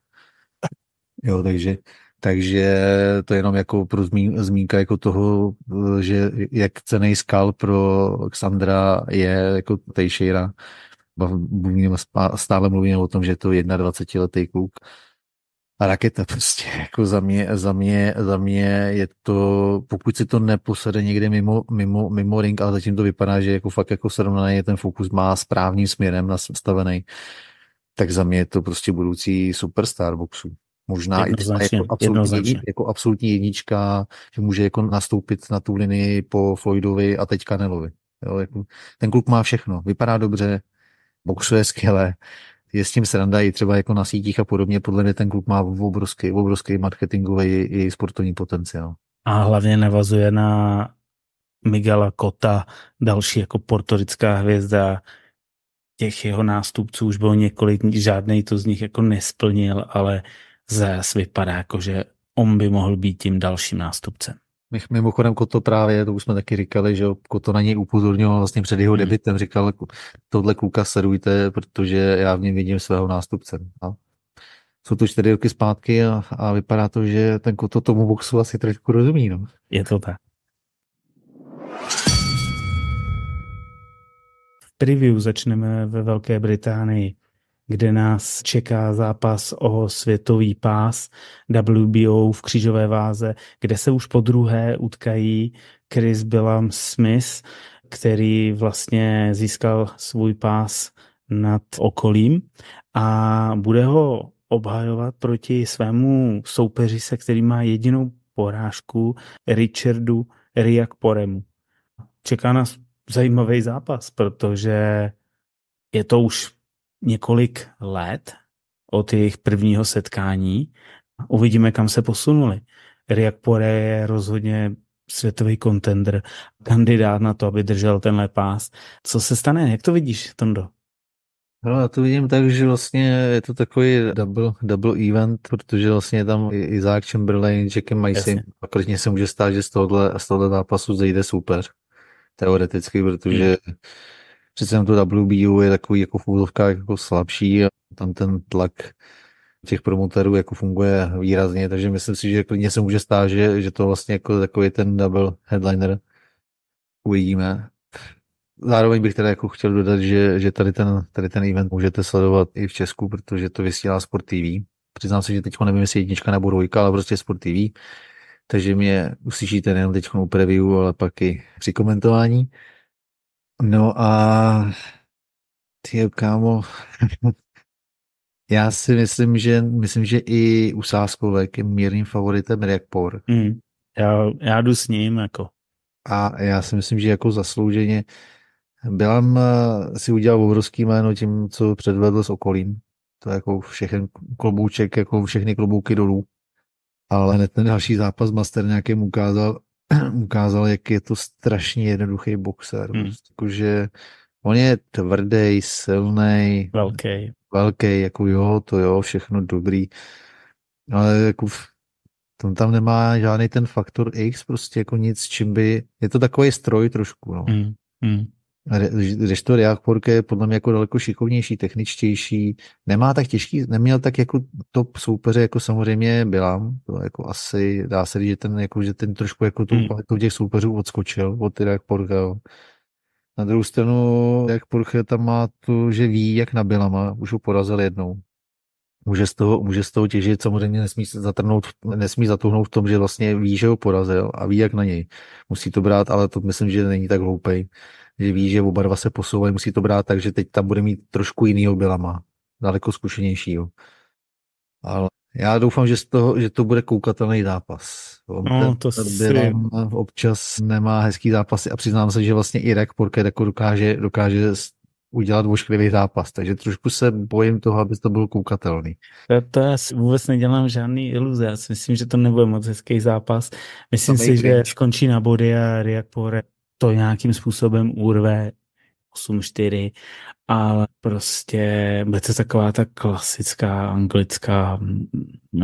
Jo, takže takže to je jenom jako pro zmín, zmínka jako toho, že jak cený skal pro Xandra je jako Teixeira, mluvíme, stále mluvíme o tom, že to je 21-letý kluk. A raketa prostě, jako za mě, za mě, za mě je to, pokud si to neposede někde mimo, mimo, mimo ring, ale zatím to vypadá, že jako fakt jako srovnaný ten fokus má správným směrem nastavený, tak za mě je to prostě budoucí superstar boxu možná i jako absolutní, jako absolutní jednička, že může jako nastoupit na tu linii po Floydovi a teď Kanelovi. Jo, jako, ten kluk má všechno, vypadá dobře, boxuje skvěle, je s tím sranda i třeba jako na sítích a podobně. Podle mě ten klub má obrovský, obrovský marketingový i sportovní potenciál. A hlavně navazuje na Miguela Kota, další jako portorická hvězda. Těch jeho nástupců už bylo několik, žádný to z nich jako nesplnil, ale zase vypadá jako, že on by mohl být tím dalším nástupcem mimochodem Koto právě, to už jsme taky říkali, že Koto na něj upozorňoval vlastně před jeho hmm. debitem, říkal, tohle kluka sledujte, protože já v něm vidím svého nástupce. A jsou to čtyři roky zpátky a, a vypadá to, že ten Koto tomu boxu asi trošku rozumí. No. Je to tak. V preview začneme ve Velké Británii kde nás čeká zápas o světový pás WBO v křížové váze, kde se už po druhé utkají Chris Billam Smith, který vlastně získal svůj pás nad okolím a bude ho obhajovat proti svému soupeři, se který má jedinou porážku Richardu Riak Poremu. Čeká nás zajímavý zápas, protože je to už několik let od jejich prvního setkání. Uvidíme, kam se posunuli. Riak Pore je rozhodně světový kontender, kandidát na to, aby držel tenhle pás. Co se stane? Jak to vidíš, Tondo? No, já to vidím tak, že vlastně je to takový double, double event, protože vlastně je tam Zach Chamberlain, Jackie Mason a klidně se může stát, že z tohohle, z tohohle zápasu zejde super. Teoreticky, protože hmm Přece jenom to WBU je takový jako v úzovkách jako slabší a tam ten tlak těch promotorů jako funguje výrazně, takže myslím si, že klidně se může stát, že, že to vlastně jako takový ten double headliner uvidíme. Zároveň bych teda jako chtěl dodat, že, že tady, ten, tady ten event můžete sledovat i v Česku, protože to vysílá Sport TV. Přiznám se, že teď nevím, jestli jednička nebo dvojka, ale prostě Sport TV. Takže mě uslyšíte nejen teď u preview, ale pak i při komentování. No a ty kámo, já si myslím, že myslím, že i u Sáskovek je mírným favoritem Reakpor. Mm. Já, já jdu s ním jako. A já si myslím, že jako zaslouženě bylám eh, si udělal obrovský jméno tím, co předvedl s okolím. To je jako všechen klobouček, jako všechny klobouky dolů. Ale hned ten další zápas Master nějakým ukázal, ukázal, jak je to strašně jednoduchý boxer. Hmm. Prostě jako, že on je tvrdý, silný, velký. velký, jako jo, to jo, všechno dobrý. Ale jako v, tam, tam nemá žádný ten faktor X, prostě jako nic, čím by, je to takový stroj trošku, no. Hmm. Hmm. Když to Porke je podle mě jako daleko šikovnější, techničtější, nemá tak těžký, neměl tak jako top soupeře, jako samozřejmě Bilam, to jako asi dá se říct, že ten, jako, že ten trošku jako tu hmm. paletu těch soupeřů odskočil od Reštoriák Porke. Na druhou stranu, jak Porche tam má to, že ví, jak na Bilama, už ho porazil jednou. Může z, toho, může z toho těžit, samozřejmě nesmí, zatrnout, nesmí zatuhnout v tom, že vlastně ví, že ho porazil a ví, jak na něj. Musí to brát, ale to myslím, že není tak hloupej že ví, že oba dva se posouvají, musí to brát tak, že teď tam bude mít trošku jinýho Bilama, daleko zkušenějšího. Ale já doufám, že, z toho, že to bude koukatelný zápas. On no, ten, to si... občas nemá hezký zápasy a přiznám se, že vlastně i Rek Porket jako dokáže, dokáže udělat ošklivý zápas, takže trošku se bojím toho, aby to bylo koukatelný. To, to já si vůbec nedělám žádný iluze, já si myslím, že to nebude moc hezký zápas. Myslím to si, že skončí na body a Riak to nějakým způsobem urve 8-4, ale prostě bude to taková ta klasická anglická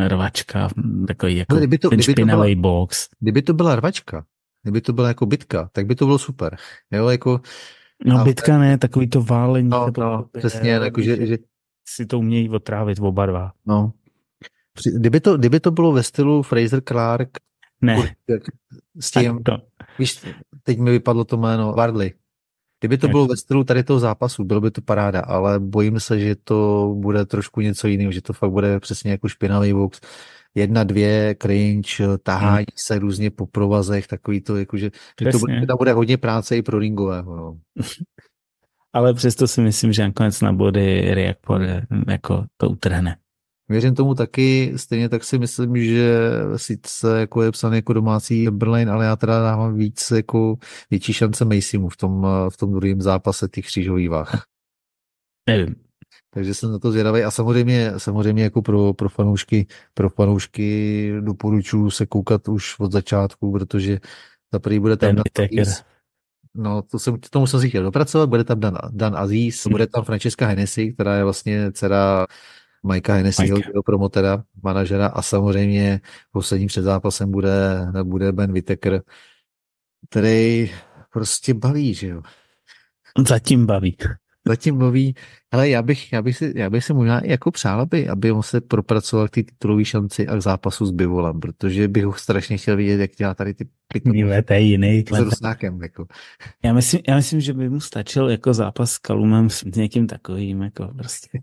rvačka, takový jako kdyby to, ten kdyby to byla, box. Kdyby to byla rvačka, kdyby to byla jako bitka, tak by to bylo super. Jo, jako, no a, bitka ne, takový to válení. No, jako- no přesně, je, eh, jako, že, že, si to umějí otrávit oba dva. No, kdyby to, kdyby to bylo ve stylu Fraser Clark ne. S tím, to. víš, teď mi vypadlo to jméno Vardley. Kdyby to bylo ve stylu tady toho zápasu, bylo by to paráda, ale bojím se, že to bude trošku něco jiného, že to fakt bude přesně jako špinavý box. Jedna, dvě, cringe, tahání hmm. se různě po provazech, takový to, jakože to bude, bude hodně práce i pro ringového. No. ale přesto si myslím, že nakonec na body React jako to utrhne. Věřím tomu taky, stejně tak si myslím, že sice jako je psaný jako domácí Berlin, ale já teda dávám víc jako větší šance Macymu v tom, eh, v tom druhém zápase těch křížových vách. Nevím. Takže jsem na to zvědavý a samozřejmě, samozřejmě jako pro, pro, fanoušky, pro fanoušky doporučuji se koukat už od začátku, protože ta první bude tam No, to jsem, tomu jsem si chtěl dopracovat, bude tam Dan, Dan Aziz, hmm. bude tam Francesca Hennessy, která je vlastně dcera Majka Hennessyho, promotera, manažera a samozřejmě posledním před zápasem bude, bude Ben Whittaker, který prostě baví, že jo. Zatím baví. Zatím baví. Ale já bych, já bych, si, já bych si možná jako přál, aby, aby on se propracoval k té titulové šanci a k zápasu s Bivolem, protože bych ho strašně chtěl vidět, jak dělá tady ty pitomé. to je jiný. S Rusnákem, jako. Já myslím, já myslím, že by mu stačil jako zápas s Kalumem s někým takovým, jako prostě.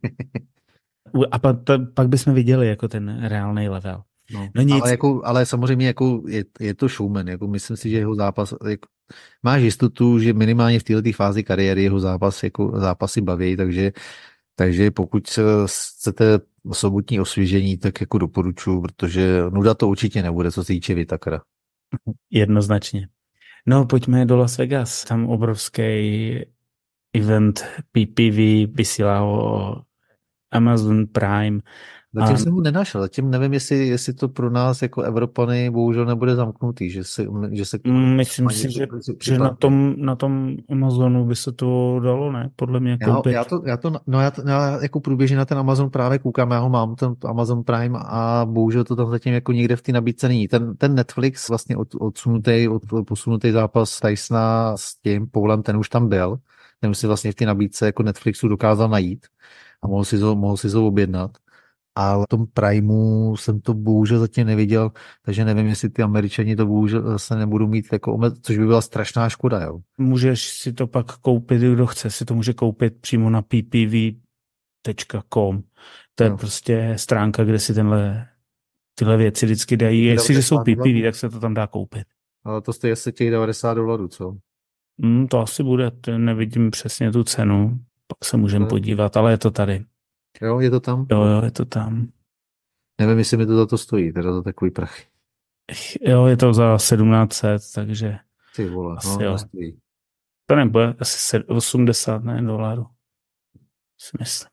A pa, to, pak bychom viděli jako ten reálný level. No, no nic. Ale, jako, ale samozřejmě jako je, je to showman. Jako myslím si, že jeho zápas... Jako, máš jistotu, že minimálně v této fázi kariéry jeho zápas, jako, zápasy baví, takže, takže pokud chcete sobotní osvěžení, tak jako doporučuji, protože nuda to určitě nebude, co se týče Vitakra. Jednoznačně. No, pojďme do Las Vegas. Tam obrovský event PPV vysílá o Amazon Prime. Zatím a... jsem ho nenašel, zatím nevím, jestli, jestli to pro nás jako Evropany bohužel nebude zamknutý, že se, že se mm, Myslím si, že, že na, tom, na tom Amazonu by se to dalo, ne? Podle mě koupit. Já, já to, já to, no já, to, já jako průběžně na ten Amazon právě koukám, já ho mám, ten Amazon Prime a bohužel to tam zatím jako nikde v té nabídce není. Ten, ten Netflix vlastně od, odsunutý, od, posunutý zápas Tysona s tím Paulem, ten už tam byl, ten už si vlastně v té nabídce jako Netflixu dokázal najít a mohl si to, mohl si to objednat. Ale v tom Primu jsem to bohužel zatím neviděl, takže nevím, jestli ty Američani to bohužel zase nebudou mít jako omez, což by byla strašná škoda. Jo. Můžeš si to pak koupit, kdo chce, si to může koupit přímo na ppv.com. To je no. prostě stránka, kde si tenhle, tyhle věci vždycky dají. Jestliže jsou PPV, tak se to tam dá koupit. Ale to stojí asi těch 90 dolarů, co? Hmm, to asi bude, nevidím přesně tu cenu. Pak se můžeme hmm. podívat, ale je to tady. Jo, je to tam? Jo, jo, je to tam. Nevím, jestli mi to za to stojí, teda za takový prach. Jo, je to za 1700, takže... Ty vole, asi no, jo. Stojí. To nebude asi 80, ne, dolarů. Si myslím.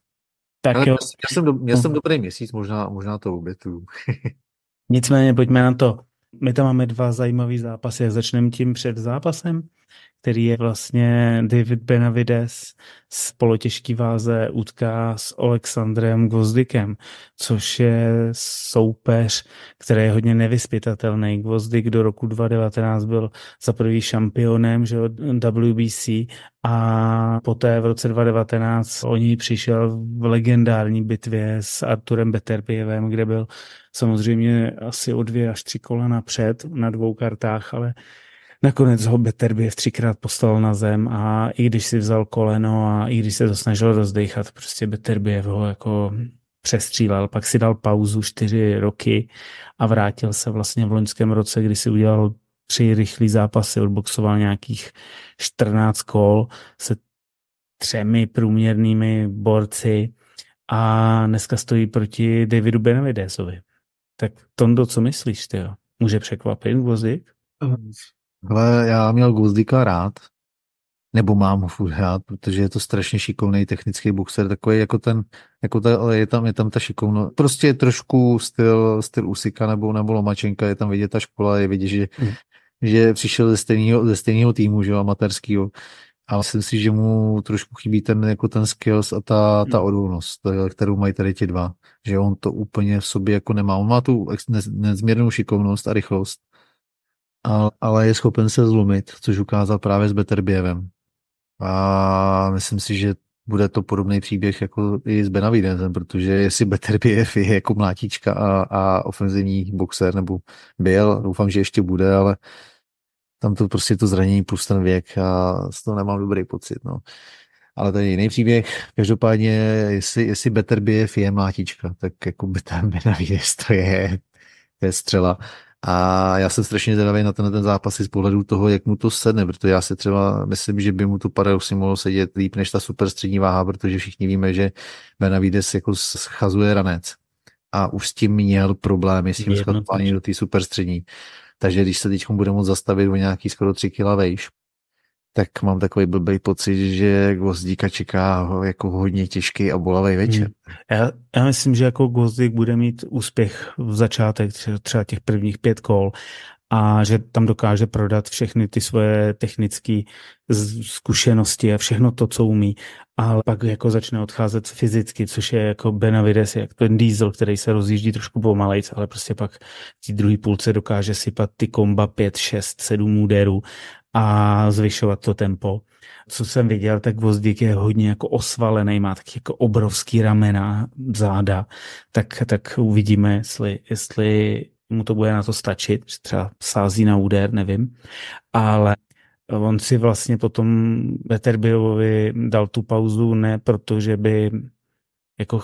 Tak Ale jo. Já jsem, do, já jsem dobrý měsíc, možná, možná to obětuju. Nicméně pojďme na to. My tam máme dva zajímavý zápasy. Jak začneme tím před zápasem? který je vlastně David Benavides z polotěžký váze útka s Alexandrem Gvozdikem, což je soupeř, který je hodně nevyspytatelný. Gvozdik do roku 2019 byl za prvý šampionem že, WBC a poté v roce 2019 o něj přišel v legendární bitvě s Arturem Beterbievem, kde byl samozřejmě asi o dvě až tři kola napřed na dvou kartách, ale Nakonec ho Beterbiev třikrát postavil na zem a i když si vzal koleno a i když se to snažil rozdechat, prostě Beterbiev ho jako přestřílel, pak si dal pauzu čtyři roky a vrátil se vlastně v loňském roce, kdy si udělal tři rychlý zápasy, odboxoval nějakých 14 kol se třemi průměrnými borci a dneska stojí proti Davidu Benavidesovi. Tak Tondo, co myslíš, ty? Může překvapit vozík? Ehm, ale já měl Guzdika rád, nebo mám ho furt rád, protože je to strašně šikovný technický boxer, takový jako ten, jako ta, ale je tam, je tam ta šikovnost. Prostě je trošku styl, styl Usika nebo, nebo Lomačenka, je tam vidět ta škola, je vidět, že, mm. že přišel ze stejného, ze stejného týmu, že jo, amatérského. A myslím si, že mu trošku chybí ten, jako ten skills a ta, ta hmm. odolnost, eh, kterou mají tady ti dva. Že on to úplně v sobě jako nemá. On má tu nezměrnou šikovnost a rychlost, a, ale je schopen se zlomit, což ukázal právě s Beterbievem. A myslím si, že bude to podobný příběh jako i s Benavidezem, protože jestli Beterbiev je jako mlátička a, a ofenzivní boxer, nebo byl, doufám, že ještě bude, ale tam to prostě to zranění plus ten věk a z toho nemám dobrý pocit. No. Ale to je jiný příběh. Každopádně, jestli, jestli Beterbiev je mlátička, tak jako by Benavidez to je, to je střela. A já jsem strašně zvědavý na tenhle ten zápas z pohledu toho, jak mu to sedne, protože já si třeba myslím, že by mu tu paradoxy mohlo sedět líp než ta super střední váha, protože všichni víme, že Benavides jako schazuje ranec a už s tím měl problémy, s tím schazováním do té super střední. Takže když se teď bude moct zastavit o nějaký skoro 3 kg vejš, tak mám takový blbý pocit, že Gvozdíka čeká jako hodně těžký a bolavý večer. Hmm. Já, já myslím, že jako Gvozdík bude mít úspěch v začátek třeba těch prvních pět kol a že tam dokáže prodat všechny ty svoje technické zkušenosti a všechno to, co umí, ale pak jako začne odcházet fyzicky, což je jako Benavides, jak ten diesel, který se rozjíždí trošku pomalejc, ale prostě pak v té druhé půlce dokáže sypat ty komba 5, 6, 7 úderů a zvyšovat to tempo. Co jsem viděl, tak Vozdík je hodně jako osvalený, má tak jako obrovský ramena, záda, tak, tak uvidíme, jestli, jestli mu to bude na to stačit, třeba sází na úder, nevím, ale on si vlastně potom Beterbiovi dal tu pauzu ne proto, že by jako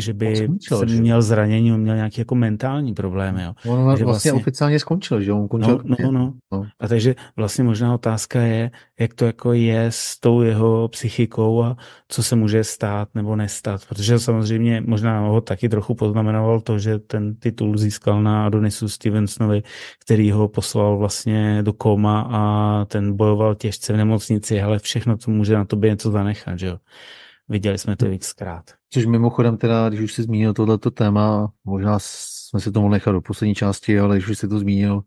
že by skončil, se měl zranění, on měl nějaké jako mentální problémy. Jo. On vlastně, vlastně oficiálně skončil, že on končil. No, no, no. no. A takže vlastně možná otázka je, jak to jako je s tou jeho psychikou a co se může stát nebo nestat. Protože samozřejmě možná ho taky trochu poznamenoval to, že ten titul získal na Adonisu Stevensonovi, který ho poslal vlastně do koma a ten bojoval těžce v nemocnici, ale všechno, co může na tobě něco zanechat, že jo. Viděli jsme to víckrát. Což mimochodem teda, když už jsi zmínil tohleto téma, možná jsme si to nechali nechat do poslední části, ale když už jsi to zmínil,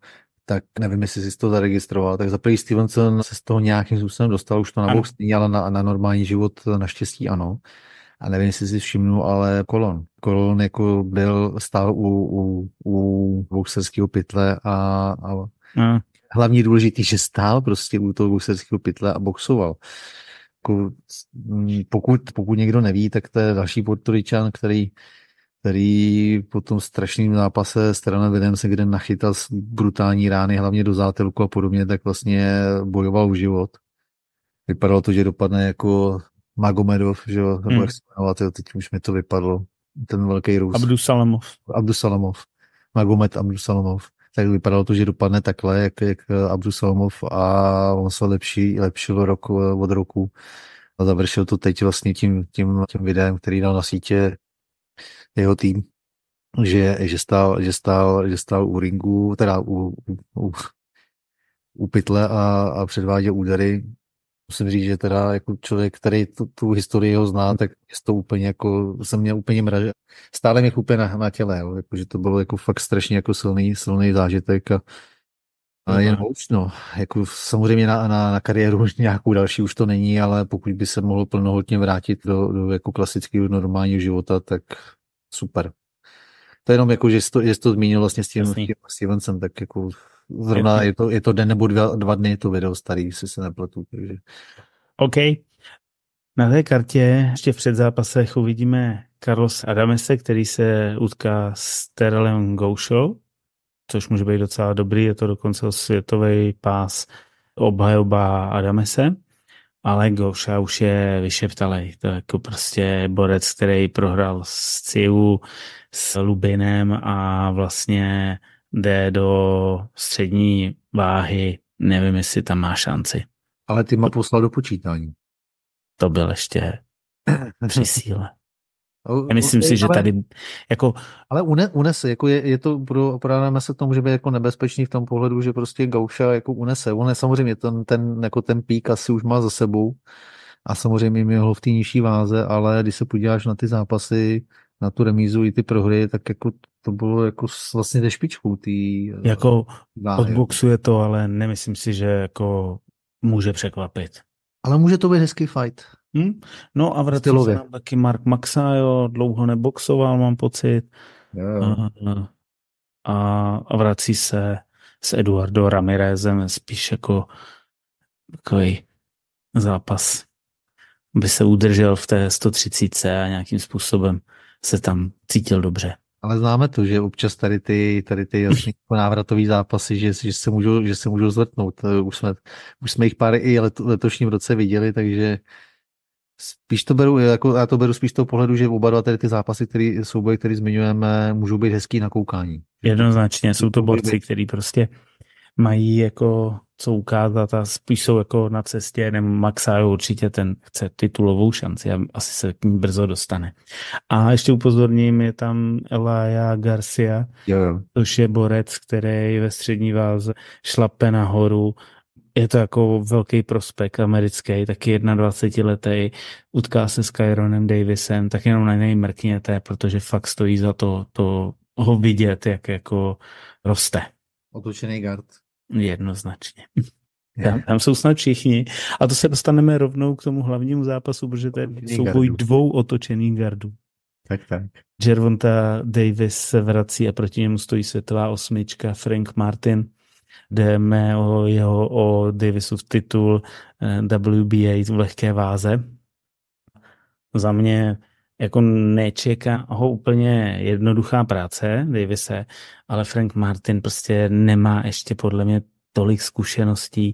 tak nevím, jestli jsi to zaregistroval. Tak za Play Stevenson se z toho nějakým způsobem dostal, už to na box ale na, na normální život naštěstí ano. A nevím, jestli si všimnu, ale Kolon. Kolon jako byl, stál u, u, u boxerského pytle a, a mm. No. hlavně důležitý, že stál prostě u toho boxerského pytle a boxoval. Jako, mm, pokud, pokud někdo neví, tak to je další portoričan, který, který po tom strašném zápase s Trenem se kde nachytal brutální rány, hlavně do zátelku a podobně, tak vlastně bojoval v život. Vypadalo to, že dopadne jako Magomedov, že jo, hmm. jak se jmenovat, teď už mi to vypadlo, ten velký Rus. Abdusalamov. Abdusalamov. Magomed Abdusalamov tak vypadalo to, že dopadne takhle, jak, jak eh, Salomov a on se lepší, lepšil rok eh, od roku a završil to teď vlastně tím, tím, tím videem, který dal na sítě jeho tým, že, že, stál, že, stál, že stál u ringu, teda u, u, u, u pytle a, a předváděl údery musím říct, že teda jako člověk, který tu, tu historii ho zná, tak je to úplně jako, jsem měl úplně mraže. Stále mě úplně na, na těle, jo, jako, že to bylo jako fakt strašně jako silný, silný zážitek a, a jen mhm. houč, no. Jako samozřejmě na, na, na, kariéru už nějakou další už to není, ale pokud by se mohl plnohodně vrátit do, do jako klasického normálního života, tak super. To je jenom jako, že jsi to, že jsi to zmínil vlastně s tím, s tím Stevensem, tak jako Zrovna je to, je to den nebo dva, dva dny to video starý, jestli se nepletu. Takže... OK. Na té kartě ještě v předzápasech uvidíme Carlos Adamese, který se utká s Terelem Goušou, což může být docela dobrý, je to dokonce světový pás obhajoba Adamese, ale Gouša už je vyšeptalej, to je jako prostě borec, který prohrál s Ciu, s Lubinem a vlastně jde do střední váhy, nevím, jestli tam má šanci. Ale ty ma poslal do počítání. To byl ještě při síle. Já myslím okay, si, že ale, tady jako... Ale une, unese, jako je, je to, oporádáme se tomu, že by jako nebezpečný v tom pohledu, že prostě Gauša jako unese. On je samozřejmě ten, ten, jako ten pík asi už má za sebou a samozřejmě měl ho v té nižší váze, ale když se podíváš na ty zápasy, na tu remízu i ty prohry, tak jako to bylo jako vlastně ze špičkou. Tý, eh, jako záhy. odboxuje jako. to, ale nemyslím si, že jako může překvapit. Ale může to být hezký fight. Hmm? No a vrací se nám taky Mark Maxa, jo, dlouho neboxoval, mám pocit. Yeah. A, a, a vrací se s Eduardo Ramirezem spíš jako takový zápas, aby se udržel v té 130 a nějakým způsobem se tam cítil dobře. Ale známe to, že občas tady ty, tady ty jasný návratové zápasy, že, že, se můžou, že se můžou zvrtnout. Eh, už jsme, už jsme jich pár i leto, letošním roce viděli, takže spíš to beru, eh, jako já to beru spíš z toho pohledu, že oba dva tady ty zápasy, který, souboje, které zmiňujeme, můžou být hezký na koukání. Jednoznačně, jsou to borci, který prostě mají jako co ukázat a spíš jsou jako na cestě, nebo Maxajo určitě ten chce titulovou šanci a asi se k ní brzo dostane. A ještě upozorním, je tam Elaya Garcia, yeah. což je borec, který ve střední váze šlape nahoru, je to jako velký prospekt americký, taky 21 letý, utká se s Kyronem Davisem, tak jenom na něj mrkněte, protože fakt stojí za to, to ho vidět, jak jako roste. Otočený gard. Jednoznačně. Tam, tam jsou snad všichni. A to se dostaneme rovnou k tomu hlavnímu zápasu, protože to je souboj dvou otočených gardů. Tak, tak. Gervonta Davis se vrací a proti němu stojí světová osmička Frank Martin. Jdeme o, jeho, o Davisův titul eh, WBA v lehké váze. Za mě jako nečeká ho úplně jednoduchá práce Davise, ale Frank Martin prostě nemá ještě podle mě tolik zkušeností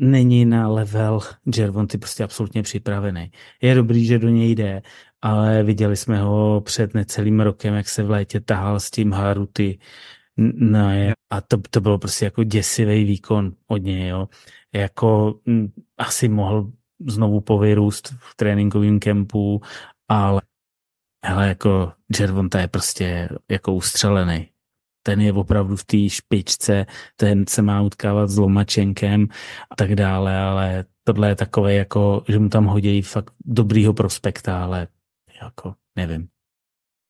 není na level Gervonty prostě absolutně připravený. Je dobrý, že do něj jde, ale viděli jsme ho před necelým rokem, jak se v létě tahal s tím Haruty no je, a to, to bylo prostě jako děsivý výkon od něj, jo. Jako m, mm, asi mohl znovu povyrůst v tréninkovém kempu ale hele, jako Gervonta je prostě jako ustřelený. Ten je opravdu v té špičce, ten se má utkávat s Lomačenkem a tak dále, ale tohle je takové jako, že mu tam hodějí fakt dobrýho prospekta, ale jako nevím.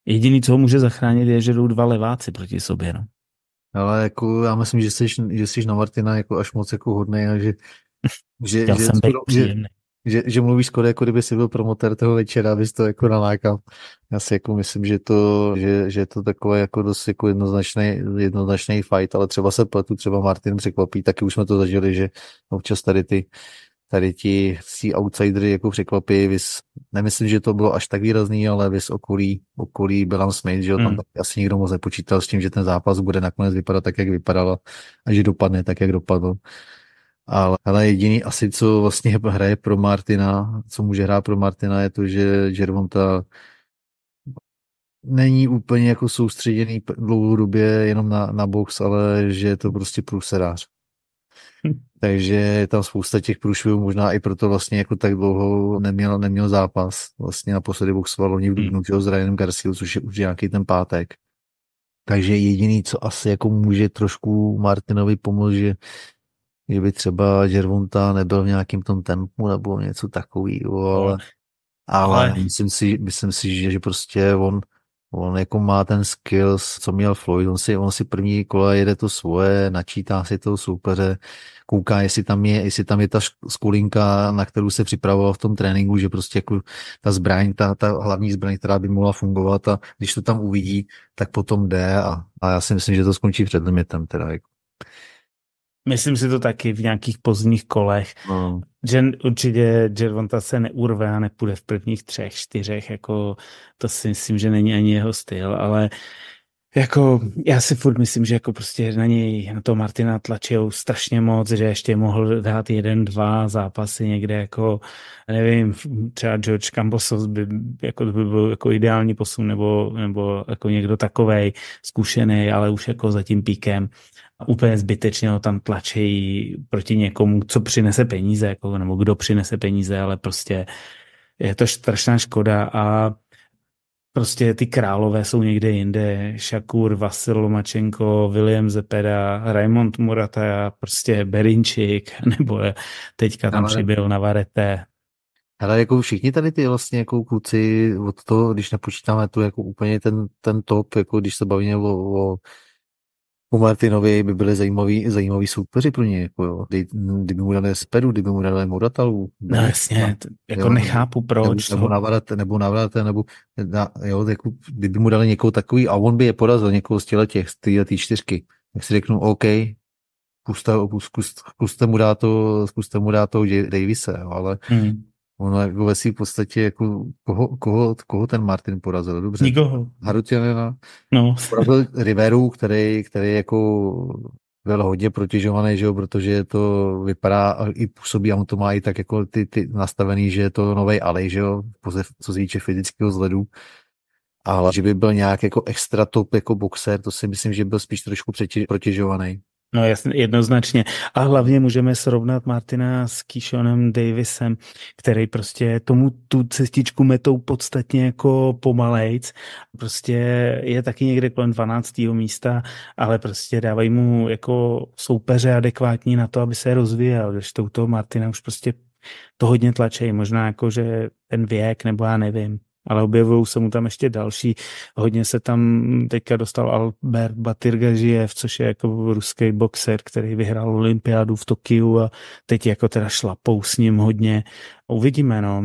Jediný, co ho může zachránit, je, že jdou dva leváci proti sobě. No. Ale jako já myslím, že jsi, že jsi na Martina jako až moc jako hodnej a že, že, že, že, že, že, že mluvíš skoro jako kdyby si byl promotér toho večera, abys to jako nalákal. Já si jako myslím, že to, že, že je to takové jako dost jako jednoznačný, jednoznačný fight, ale třeba se pletu, třeba Martin překvapí, taky už jsme to zažili, že občas tady ty tady ti si outsidery jako překvapí, vys, nemyslím, že to bylo až tak výrazný, ale vys okolí, okolí Belan Smith, že jo, tam mm. asi nikdo moc nepočítal s tím, že ten zápas bude nakonec vypadat tak, jak vypadalo, a že dopadne tak, jak dopadl. Ale, ale jediný asi, co vlastně hraje pro Martina, co může hrát pro Martina, je to, že Gervonta není úplně jako soustředěný dlouhodobě jenom na, na box, ale že je to prostě průsedář. Hm. Takže je tam spousta těch průšvihů, možná i proto vlastně jako tak dlouho neměl, neměl zápas. Vlastně naposledy boxoval oni v hm. Dubnu s Ryanem Garcil, což je už nějaký ten pátek. Takže jediný, co asi jako může trošku Martinovi pomoct, že by třeba Gervonta nebyl v nějakém tom tempu nebo něco takového, no. ale, ale, ale myslím, si, myslím si, že, že prostě on, on jako má ten skills, co měl Floyd, on si, on si první kola jede to svoje, načítá si toho soupeře, kouká, jestli tam je, jestli tam je ta skulinka, na kterou se připravoval v tom tréninku, že prostě jako ta zbraň, ta, ta hlavní zbraň, která by mohla fungovat a když to tam uvidí, tak potom jde a, a já si myslím, že to skončí před limitem teda jako. Myslím si to taky v nějakých pozdních kolech. No. Že určitě Gervonta se neurve a nepůjde v prvních třech, čtyřech, jako to si myslím, že není ani jeho styl, ale jako já si furt myslím, že jako prostě na něj, na to Martina tlačí strašně moc, že ještě mohl dát jeden, dva zápasy někde jako, nevím, třeba George Kambosos by, jako, by byl jako ideální posun, nebo, nebo jako někdo takovej zkušený, ale už jako za tím píkem a úplně zbytečně ho tam tlačí proti někomu, co přinese peníze, jako, nebo kdo přinese peníze, ale prostě je to strašná škoda a prostě ty králové jsou někde jinde. Šakur, Vasil Lomačenko, William Zepeda, Raymond Murata, prostě Berinčik, nebo teďka tam přibyl přibyl Navarete. Ale jako všichni tady ty vlastně jako kluci od toho, když nepočítáme tu jako úplně ten, ten top, jako když se bavíme o, o u Martinovi by byly zajímavý, zajímavý soupeři pro ně, jako jo. Kdy, kdyby mu dali Spedu, kdyby mu dali Moratalu. No jasně, na, jako jo, nechápu proč. Nebo, nebo Navarate, nebo Navarate, nebo na, jo, jako, kdyby mu dali někoho takový a on by je porazil někoho z těle těch, z těch čtyřky, tak si řeknu OK, puste, zkuste, zkuste mu dát to, zkuste mu dát to Davise, ale hmm. Ono jako ve v podstatě, jako koho, koho, koho, ten Martin porazil, dobře? Nikoho. Harutianina. No. Porazil Riveru, který, který jako byl hodně protěžovaný, že jo, protože to vypadá i působí a on to má i tak jako ty, ty nastavený, že je to nový alej, že jo, co se týče fyzického vzhledu. Ale že by byl nějak jako extra top jako boxer, to si myslím, že byl spíš trošku protěžovaný. No jasně, jednoznačně. A hlavně můžeme srovnat Martina s Kishonem Davisem, který prostě tomu tu cestičku metou podstatně jako pomalejc. Prostě je taky někde kolem 12. místa, ale prostě dávají mu jako soupeře adekvátní na to, aby se rozvíjel. Když to u toho Martina už prostě to hodně tlačí. Možná jako, že ten věk, nebo já nevím ale objevují se mu tam ještě další. Hodně se tam teďka dostal Albert Batyrgažijev, což je jako ruský boxer, který vyhrál olympiádu v Tokiu a teď jako teda šlapou s ním hodně Uvidíme, no.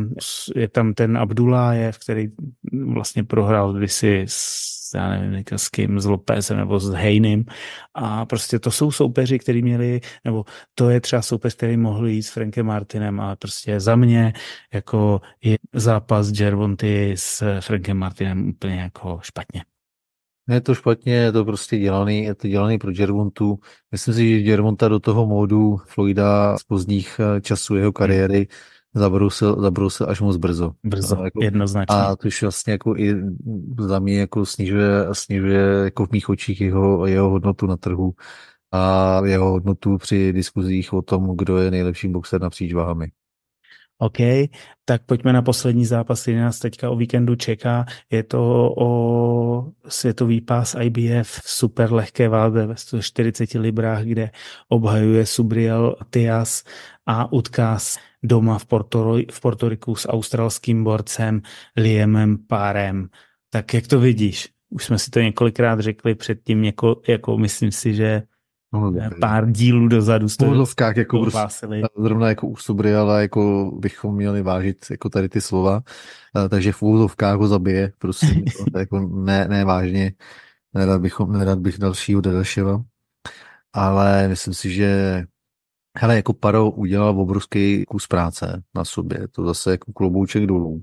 Je tam ten Abdulájev, který vlastně prohrál kdysi s, já nevím, s kým, s Lopezem nebo s Hejným. A prostě to jsou soupeři, který měli, nebo to je třeba soupeř, který mohl jít s Frankem Martinem, ale prostě za mě jako je zápas Gervonty s Frankem Martinem úplně jako špatně. Ne, to špatně, je to prostě dělaný, je to dělaný pro Gervontu. Myslím si, že Gervonta do toho módu Floyda z pozdních eh, časů jeho kariéry hmm zabrousil, zabrousil až moc brzo. Brzo, a jako, jednoznačně. A to už vlastně jako i za mě jako snižuje, snižuje jako v mých očích jeho, jeho hodnotu na trhu a jeho hodnotu při diskuzích o tom, kdo je nejlepším boxer napříč váhami. OK, tak pojďme na poslední zápas, který nás teďka o víkendu čeká. Je to o světový pás IBF v super lehké váze ve 140 librách, kde obhajuje Subriel Tias a utká s doma v, Porto, v Portoriku s australským borcem Liemem Párem. Tak jak to vidíš? Už jsme si to několikrát řekli předtím, jako, jako myslím si, že no, pár dílů dozadu V pohodlovkách, jako prostě, zrovna jako u ale jako bychom měli vážit jako tady ty slova, eh, takže v úvodovkách ho zabije, prostě, jako, jako ne, ne vážně, nerad, bychom, nerad bych dalšího Dedeševa, ale myslím si, že Hele, jako Paro udělal obrovský kus práce na sobě, to zase jako klobouček dolů,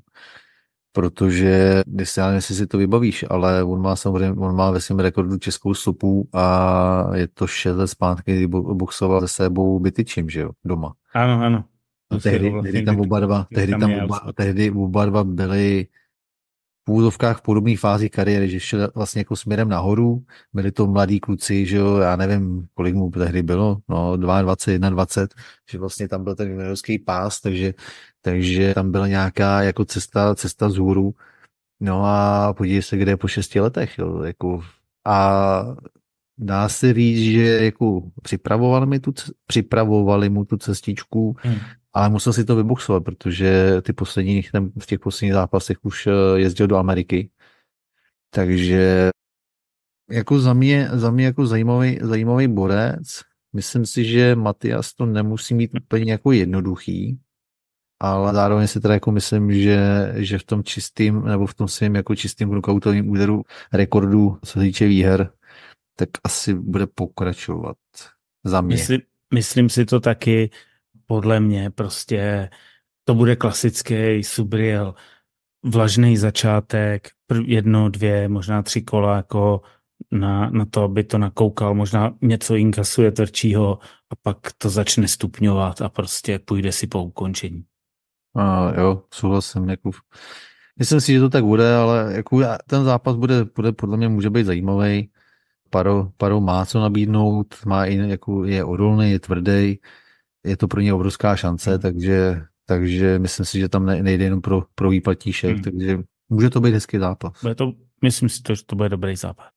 protože, jestli, já nevím, si to vybavíš, ale on má samozřejmě, on má ve svém rekordu českou stopu a je to šest let zpátky, kdy boxoval se sebou bytyčím, že jo, doma. Ano, ano. A tehdy, vlastně tehdy tam oba dva, tehdy tam, tam oba, tehdy oba dva byli v úzovkách v podobné fázi kariéry, že šel vlastně jako směrem nahoru, byli to mladí kluci, že jo, já nevím, kolik mu tehdy bylo, no 22, 21, že vlastně tam byl ten juniorský pás, takže, takže tam byla nějaká jako cesta, cesta z hůru, no a podívej se, kde je po šesti letech, jo, jako a dá se říct, že jako připravovali, mi tu, připravovali mu tu cestičku, hmm ale musel si to vyboxovat, protože ty poslední, v těch posledních zápasech už eh, jezdil do Ameriky. Takže jako za mě, za mě jako zajímavý, zajímavý borec. Myslím si, že Matias to nemusí mít úplně jako jednoduchý, ale zároveň si teda jako myslím, že, že v tom čistým, nebo v tom svým jako čistým knockoutovým úderu rekordu, co se týče výher, tak asi bude pokračovat za mě. Myslím, myslím si to taky podle mě prostě to bude klasický Subriel, vlažný začátek, jedno, dvě, možná tři kola jako na, na to, aby to nakoukal, možná něco inkasuje tvrdšího a pak to začne stupňovat a prostě půjde si po ukončení. A jo, souhlasím. Jako, myslím si, že to tak bude, ale jako ten zápas bude, bude podle mě může být zajímavý. Paro, Paro má co nabídnout, má i, jako, je odolný, je tvrdý, je to pro ně obrovská šance, hmm. takže, takže myslím si, že tam nejde jenom pro, pro výplatíšek, mm. takže může to být hezký zápas. Bude to, myslím si, to, že to bude dobrý zápas.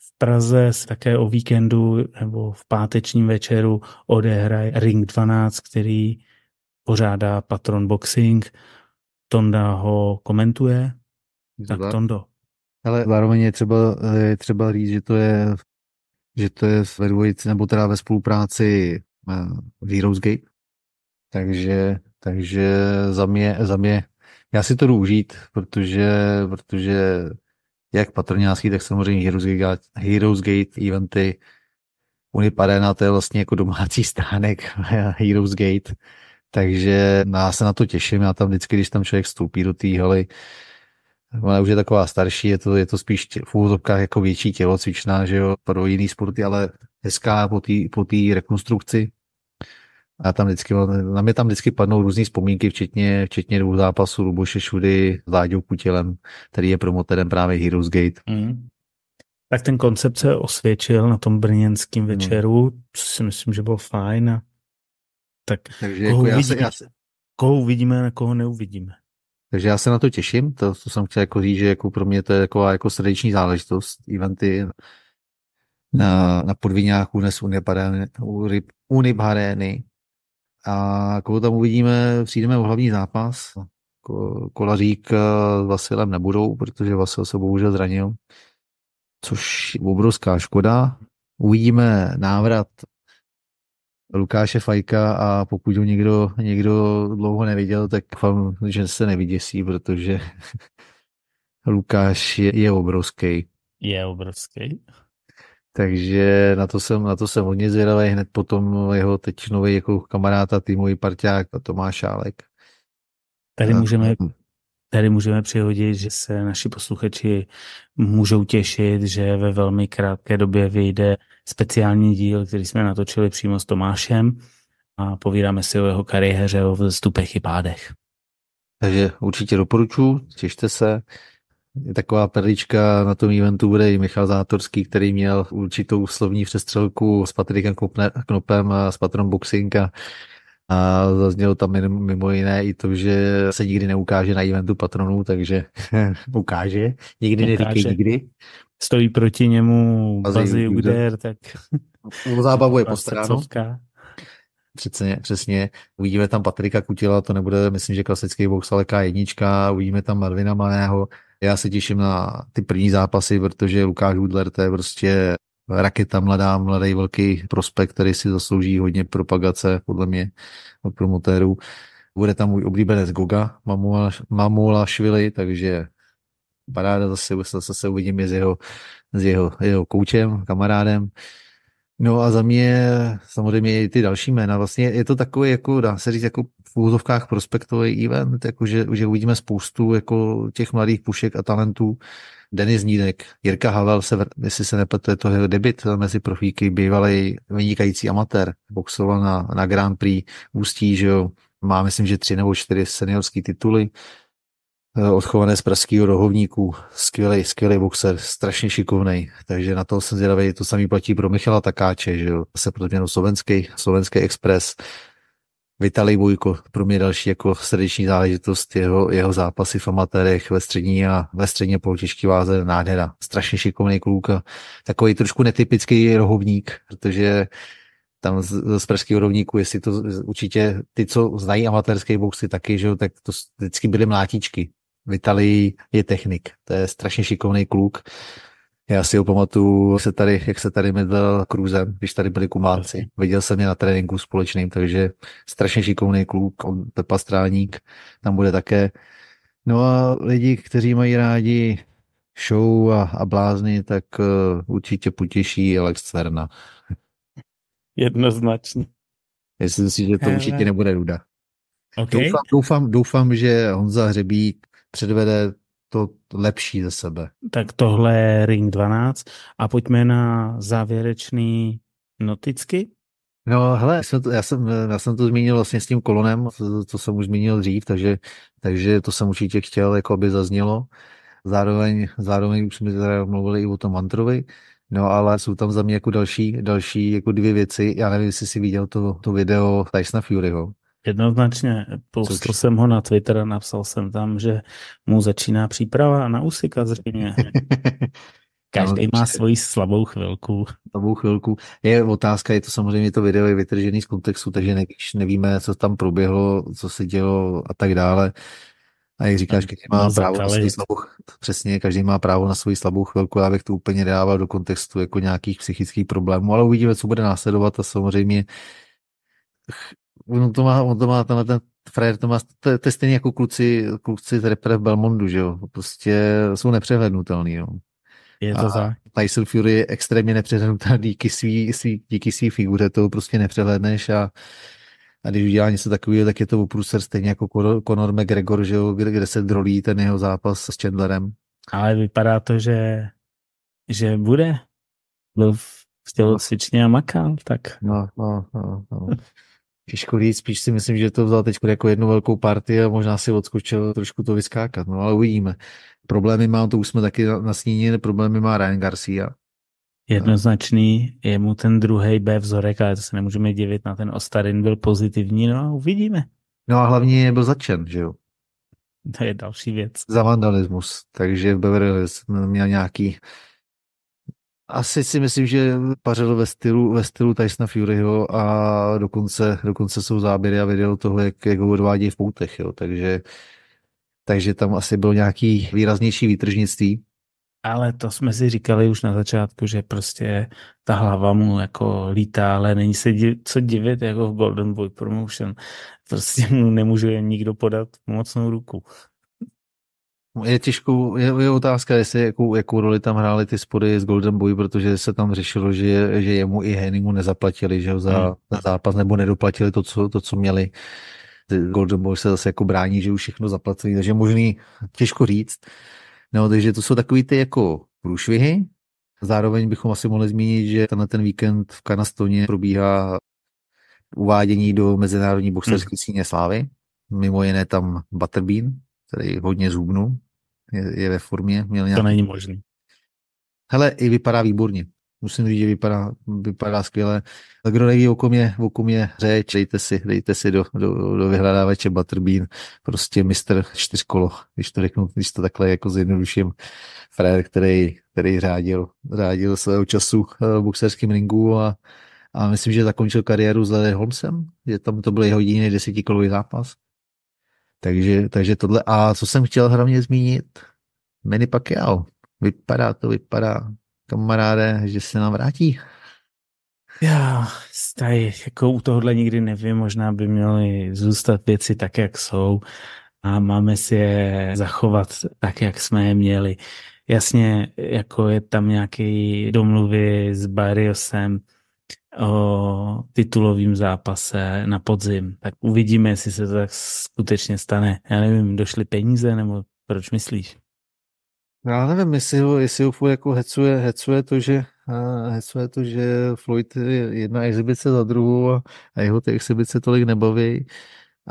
V Praze se také o víkendu nebo v pátečním večeru odehraje Ring 12, který pořádá Patron Boxing. Tonda ho komentuje. Tak Tondo. Ale zároveň je třeba, je třeba říct, že to je že to je ve dvojici nebo teda ve spolupráci eh, Heroes Gate. Takže, takže za mě, za mě, já si to jdu užít, protože, protože jak patroňácký, tak samozřejmě Heroes Gate, Heroes Gate eventy, Uniparena, to je vlastně jako domácí stánek Heroes Gate, takže já se na to těším, já tam vždycky, když tam člověk vstoupí do té haly, Ona už je taková starší, je to, je to spíš v úvodovkách jako větší tělocvičná, že jo, pro jiný sporty, ale hezká po té po rekonstrukci. A tam vždycky, na mě tam vždycky padnou různé vzpomínky, včetně, včetně dvou zápasů Luboše Šudy s Láďou Kutilem, který je promotorem právě Heroes Gate. Mm. Tak ten koncept se osvědčil na tom brněnském mhm. večeru, mm. co si myslím, že bylo fajn. A... Tak Takže jako koho, jako uvidíme, já se, já se... koho uvidíme a koho neuvidíme. Takže já se na to těším, to, to jsem chtěl jako říct, že jako pro mě to je taková jako srdeční záležitost, eventy na, na podvíňách UNES Unibharény. A koho tam uvidíme, přijdeme o hlavní zápas. Kolařík eh, s Vasilem nebudou, protože Vasil se bohužel zranil, což je obrovská škoda. Uvidíme návrat Lukáše Fajka a pokud ho někdo, někdo dlouho neviděl, tak vám, že se nevyděsí, protože Lukáš je, je obrovský. Je obrovský. Takže na to jsem, na to jsem hodně zvědavý, hned potom jeho teď nový jako kamaráta, týmový parťák Tomáš Šálek. Tady můžeme mm. Tady můžeme přihodit, že se naši posluchači můžou těšit, že ve velmi krátké době vyjde speciální díl, který jsme natočili přímo s Tomášem a povídáme si o jeho kariéře, o vstupech i pádech. Takže určitě doporučuji, těšte se. Taková perlička na tom eventu bude i Michal Zátorský, který měl určitou slovní přestřelku s Patrikem Knopem a s patronem Boxing a zaznělo tam mimo jiné i to, že se nikdy neukáže na eventu patronů, takže ukáže. Nikdy ukáže. neříkej nikdy. Stojí proti němu Bazy Uder, tak... No, zábavu je postaráno. Přesně, přesně. Uvidíme tam Patrika Kutila, to nebude, myslím, že klasický box, ale K1. Uvidíme tam Marvina Maného. Já se těším na ty první zápasy, protože Lukáš Udler to je prostě raketa mladá, mladý velký prospekt, který si zaslouží hodně propagace, podle mě, od promotérů. Bude tam můj oblíbenec Goga, Mamula, Švili, takže paráda, zase, zase uvidím s jeho, s jeho, jeho koučem, kamarádem. No a za mě samozřejmě i ty další jména. Vlastně je to takový, jako dá se říct, jako v úzovkách prospektový event, jako že, že uvidíme spoustu jako těch mladých pušek a talentů. Denis Nídek, Jirka Havel, se, jestli se nepletu, je to jeho debit eh, mezi profíky, bývalý vynikající amatér, boxoval na, na Grand Prix Ústí, že jo, má myslím, že tři nebo čtyři seniorské tituly, Eh, odchované z pražského rohovníku. Skvělý, skvělý boxer, strašně šikovný. Takže na to jsem zvědavý, to samý platí pro Michala Takáče, že jo, se pro změnu slovenský, slovenský Express. Vitalij Bojko, pro mě další jako srdeční záležitost, jeho, jeho zápasy v amatérech ve střední a ve středně polotěžký váze, nádhera. Strašně šikovný kluk a takový trošku netypický rohovník, protože tam z, z pražského rovníku, jestli to určitě ty, co znají amatérské boxy taky, že jo, tak to vždycky byly mlátičky v Italii je technik. To je strašně šikovný kluk. Já si ho pamatuju, jak se tady, jak se tady mydlel kruzem, když tady byli kumánci. Viděl jsem je na tréninku společným, takže strašně šikovný kluk, on Pepa Stráník, tam bude také. No a lidi, kteří mají rádi show a, a blázny, tak uh, určitě potěší Alex Cerna. Jednoznačně. Myslím si, že to určitě nebude ruda. Okay. Doufám, doufám, doufám, že Honza Hřebík předvede to lepší ze sebe. Tak tohle je Ring 12 a pojďme na závěrečný noticky. No hele, já jsem, já jsem to zmínil vlastně s tím kolonem, to, to jsem už zmínil dřív, takže, takže to jsem určitě chtěl, jako aby zaznělo. Zároveň, zároveň už jsme teda mluvili i o tom mantrovi, no ale jsou tam za mě jako další, další jako dvě věci. Já nevím, jestli jsi viděl to, to video Tysona Furyho, Jednoznačně, postl Což... jsem ho na Twitter a napsal jsem tam, že mu začíná příprava na úsika zřejmě. Každý no, má svoji slabou chvilku. Slabou chvilku. Je otázka, je to samozřejmě to video je vytržený z kontextu, takže nevíš, nevíme, co tam proběhlo, co se dělo a tak dále. A jak říkáš, každý má právo na svoji slabou, přesně, každý má právo na svoji slabou chvilku, já bych to úplně dával do kontextu jako nějakých psychických problémů, ale uvidíme, co bude následovat a samozřejmě on to má, on to má, tenhle ten frajer to má, to, to je stejný jako kluci, kluci z repre v Belmondu, že jo, prostě jsou nepřehlednutelný, jo. Je to a tak. Tyson Fury je extrémně nepřehlednutelný díky svý, svý, díky svý figure, to prostě nepřehledneš a a když udělá něco takového, tak je to oprůser stejně jako Conor McGregor, že jo, kde, kde se drolí ten jeho zápas s Chandlerem. Ale vypadá to, že, že bude. Byl v tělocvičně a makal, tak. No, no, no, no těžko říct, spíš si myslím, že to vzal teď jako jednu velkou partii a možná si odskočil trošku to vyskákat, no ale uvidíme. Problémy má, to už jsme taky nasnínili, problémy má Ryan Garcia. Jednoznačný je mu ten druhý B vzorek, ale to se nemůžeme divit na ten Ostarin byl pozitivní, no a uvidíme. No a hlavně byl začen, že jo? To je další věc. Za vandalismus, takže Beverly Hills měl nějaký asi si myslím, že pařil ve stylu, ve stylu Tysona Furyho a dokonce, dokonce jsou záběry a video toho, jak, jak ho odvádí v poutech, jo. Takže, takže tam asi bylo nějaký výraznější výtržnictví. Ale to jsme si říkali už na začátku, že prostě ta hlava mu jako lítá, ale není se div, co divit jako v Golden Boy Promotion. Prostě mu nemůže nikdo podat mocnou ruku je těžkou, je, je otázka, jestli jakou, jakou roli tam hrály ty spory s Golden Boy, protože se tam řešilo, že, že jemu i Henningu nezaplatili že ho za, hmm. za zápas, nebo nedoplatili to, co, to, co měli. Golden Boy se zase jako brání, že už všechno zaplatili, takže možný, těžko říct. No, takže to jsou takový ty jako průšvihy. Zároveň bychom asi mohli zmínit, že tenhle ten víkend v Kanastoně probíhá uvádění do Mezinárodní boxerské hmm. síně slávy. Mimo jiné tam Butterbean, který hodně zubnu, je, je ve formě. Měl nějaký... To není možný. Hele, i vypadá výborně. Musím říct, že vypadá, vypadá skvěle. Kdo neví, o kom je, o kom je řeč, dejte si, dejte si do, do, do vyhledávače Butterbean, prostě mistr čtyřkolo, když to řeknu, když to takhle jako zjednoduším. Frér, který, který řádil, řádil svého času eh, v boxerském ringu a, a myslím, že zakončil kariéru s Lede Holmesem, že tam to byl jeho jediný desetikolový zápas. Takže, takže tohle. A co jsem chtěl hlavně zmínit? Manny Pacquiao. Vypadá to, vypadá, kamaráde, že se nám vrátí. Já staj, jako u tohohle nikdy nevím, možná by měly zůstat věci tak, jak jsou a máme si je zachovat tak, jak jsme je měli. Jasně, jako je tam nějaký domluvy s Barriosem, o titulovým zápase na podzim. Tak uvidíme, jestli se to tak skutečně stane. Já nevím, došly peníze, nebo proč myslíš? No, já nevím, jestli ho, jestli ho furt jako hecuje, hecuje to, že hecuje to, že Floyd je jedna exibice za druhou a, jeho ty exibice tolik nebaví,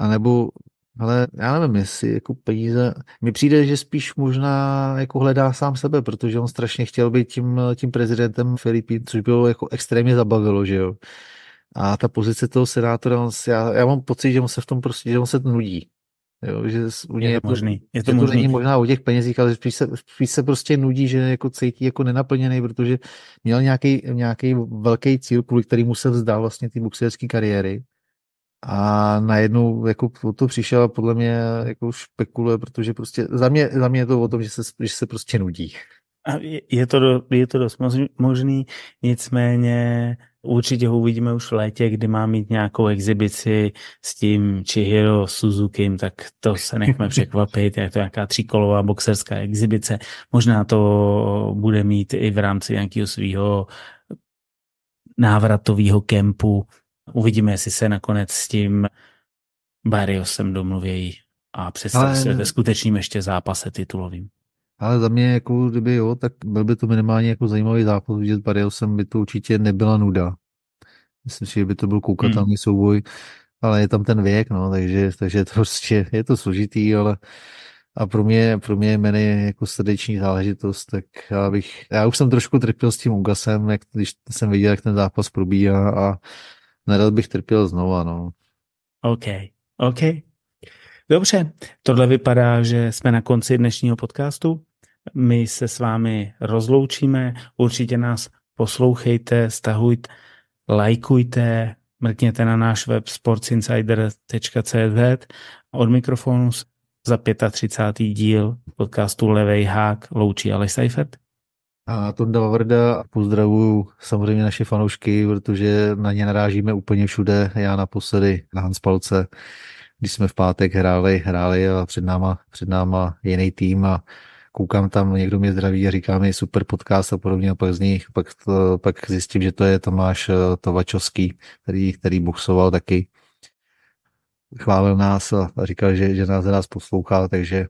nebo ale já nevím, jestli jako peníze... Mi přijde, že spíš možná jako hledá sám sebe, protože on strašně chtěl být tím, tím prezidentem Filipín, což bylo jako extrémně zabavilo, že jo. A ta pozice toho senátora, on, já, já mám pocit, že on se v tom prostě, že on se nudí. Jo, že u něj je to, jako- možný. Je to, možný. to není možná o těch penězích, ale spíš se, spíš se prostě nudí, že jako cítí jako nenaplněný, protože měl nějaký, nějaký velký cíl, kvůli kterému se vzdal vlastně ty boxerské kariéry a najednou jako to přišel a podle mě jako špekuluje, protože prostě za mě, za mě je to o tom, že se, že se prostě nudí. A je to, do, je to dost možný, nicméně určitě ho uvidíme už v létě, kdy má mít nějakou exibici s tím Chihiro Suzuki, tak to se nechme překvapit, je to nějaká tříkolová boxerská exibice, možná to bude mít i v rámci nějakého svého návratového kempu, Uvidíme, jestli se nakonec s tím Barriosem domluvějí a představ se ve skutečným ještě zápase titulovým. Ale za mě, jako kdyby jo, tak byl by to minimálně jako zajímavý zápas, vidět s Barriosem by to určitě nebyla nuda. Myslím si, že by to byl koukatelný hmm. souboj, ale je tam ten věk, no, takže, takže to prostě je to složitý, ale a pro mě, pro mě jmény jako srdeční záležitost, tak já bych, já už jsem trošku trpěl s tím Ugasem, jak, když jsem viděl, jak ten zápas probíhá a nerad bych trpěl znova, no. OK, OK. Dobře, tohle vypadá, že jsme na konci dnešního podcastu. My se s vámi rozloučíme, určitě nás poslouchejte, stahujte, lajkujte, mrkněte na náš web sportsinsider.cz od mikrofonu za 35. díl podcastu Levej hák loučí Aleš Seifert a Tonda Vavrda. Pozdravuju samozřejmě naše fanoušky, protože na ně narážíme úplně všude. Já naposledy na Hans Palce, když jsme v pátek hráli, hráli a před náma, před náma jiný tým a koukám tam, někdo mě zdraví a říká mi super podcast a podobně a pak z nich, pak, to, pak zjistím, že to je Tomáš eh, Tovačovský, který, který boxoval taky. Chválil nás a říkal, že, že nás, nás poslouchá, takže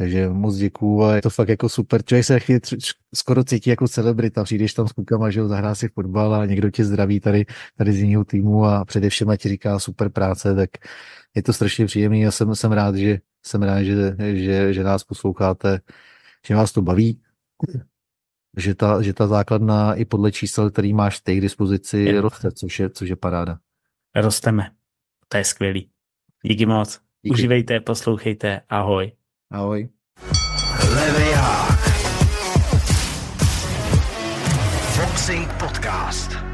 takže moc děkuju a je to fakt jako super. Člověk se chvíli tři, skoro cítí jako celebrita. Přijdeš tam s klukama, že zahrá si fotbal a někdo tě zdraví tady, tady z jiného týmu a především a ti říká super práce, tak je to strašně příjemný a jsem, jsem rád, že jsem rád, že, že, že nás posloucháte, že vás to baví, že ta, že ta základna i podle čísel, který máš ty k dispozici, je. roste, což je, což je paráda. Rosteme. To je skvělý. Díky moc. Díky. Užívejte, poslouchejte. Ahoj. Ahoj. Leviák. Boxing Podcast.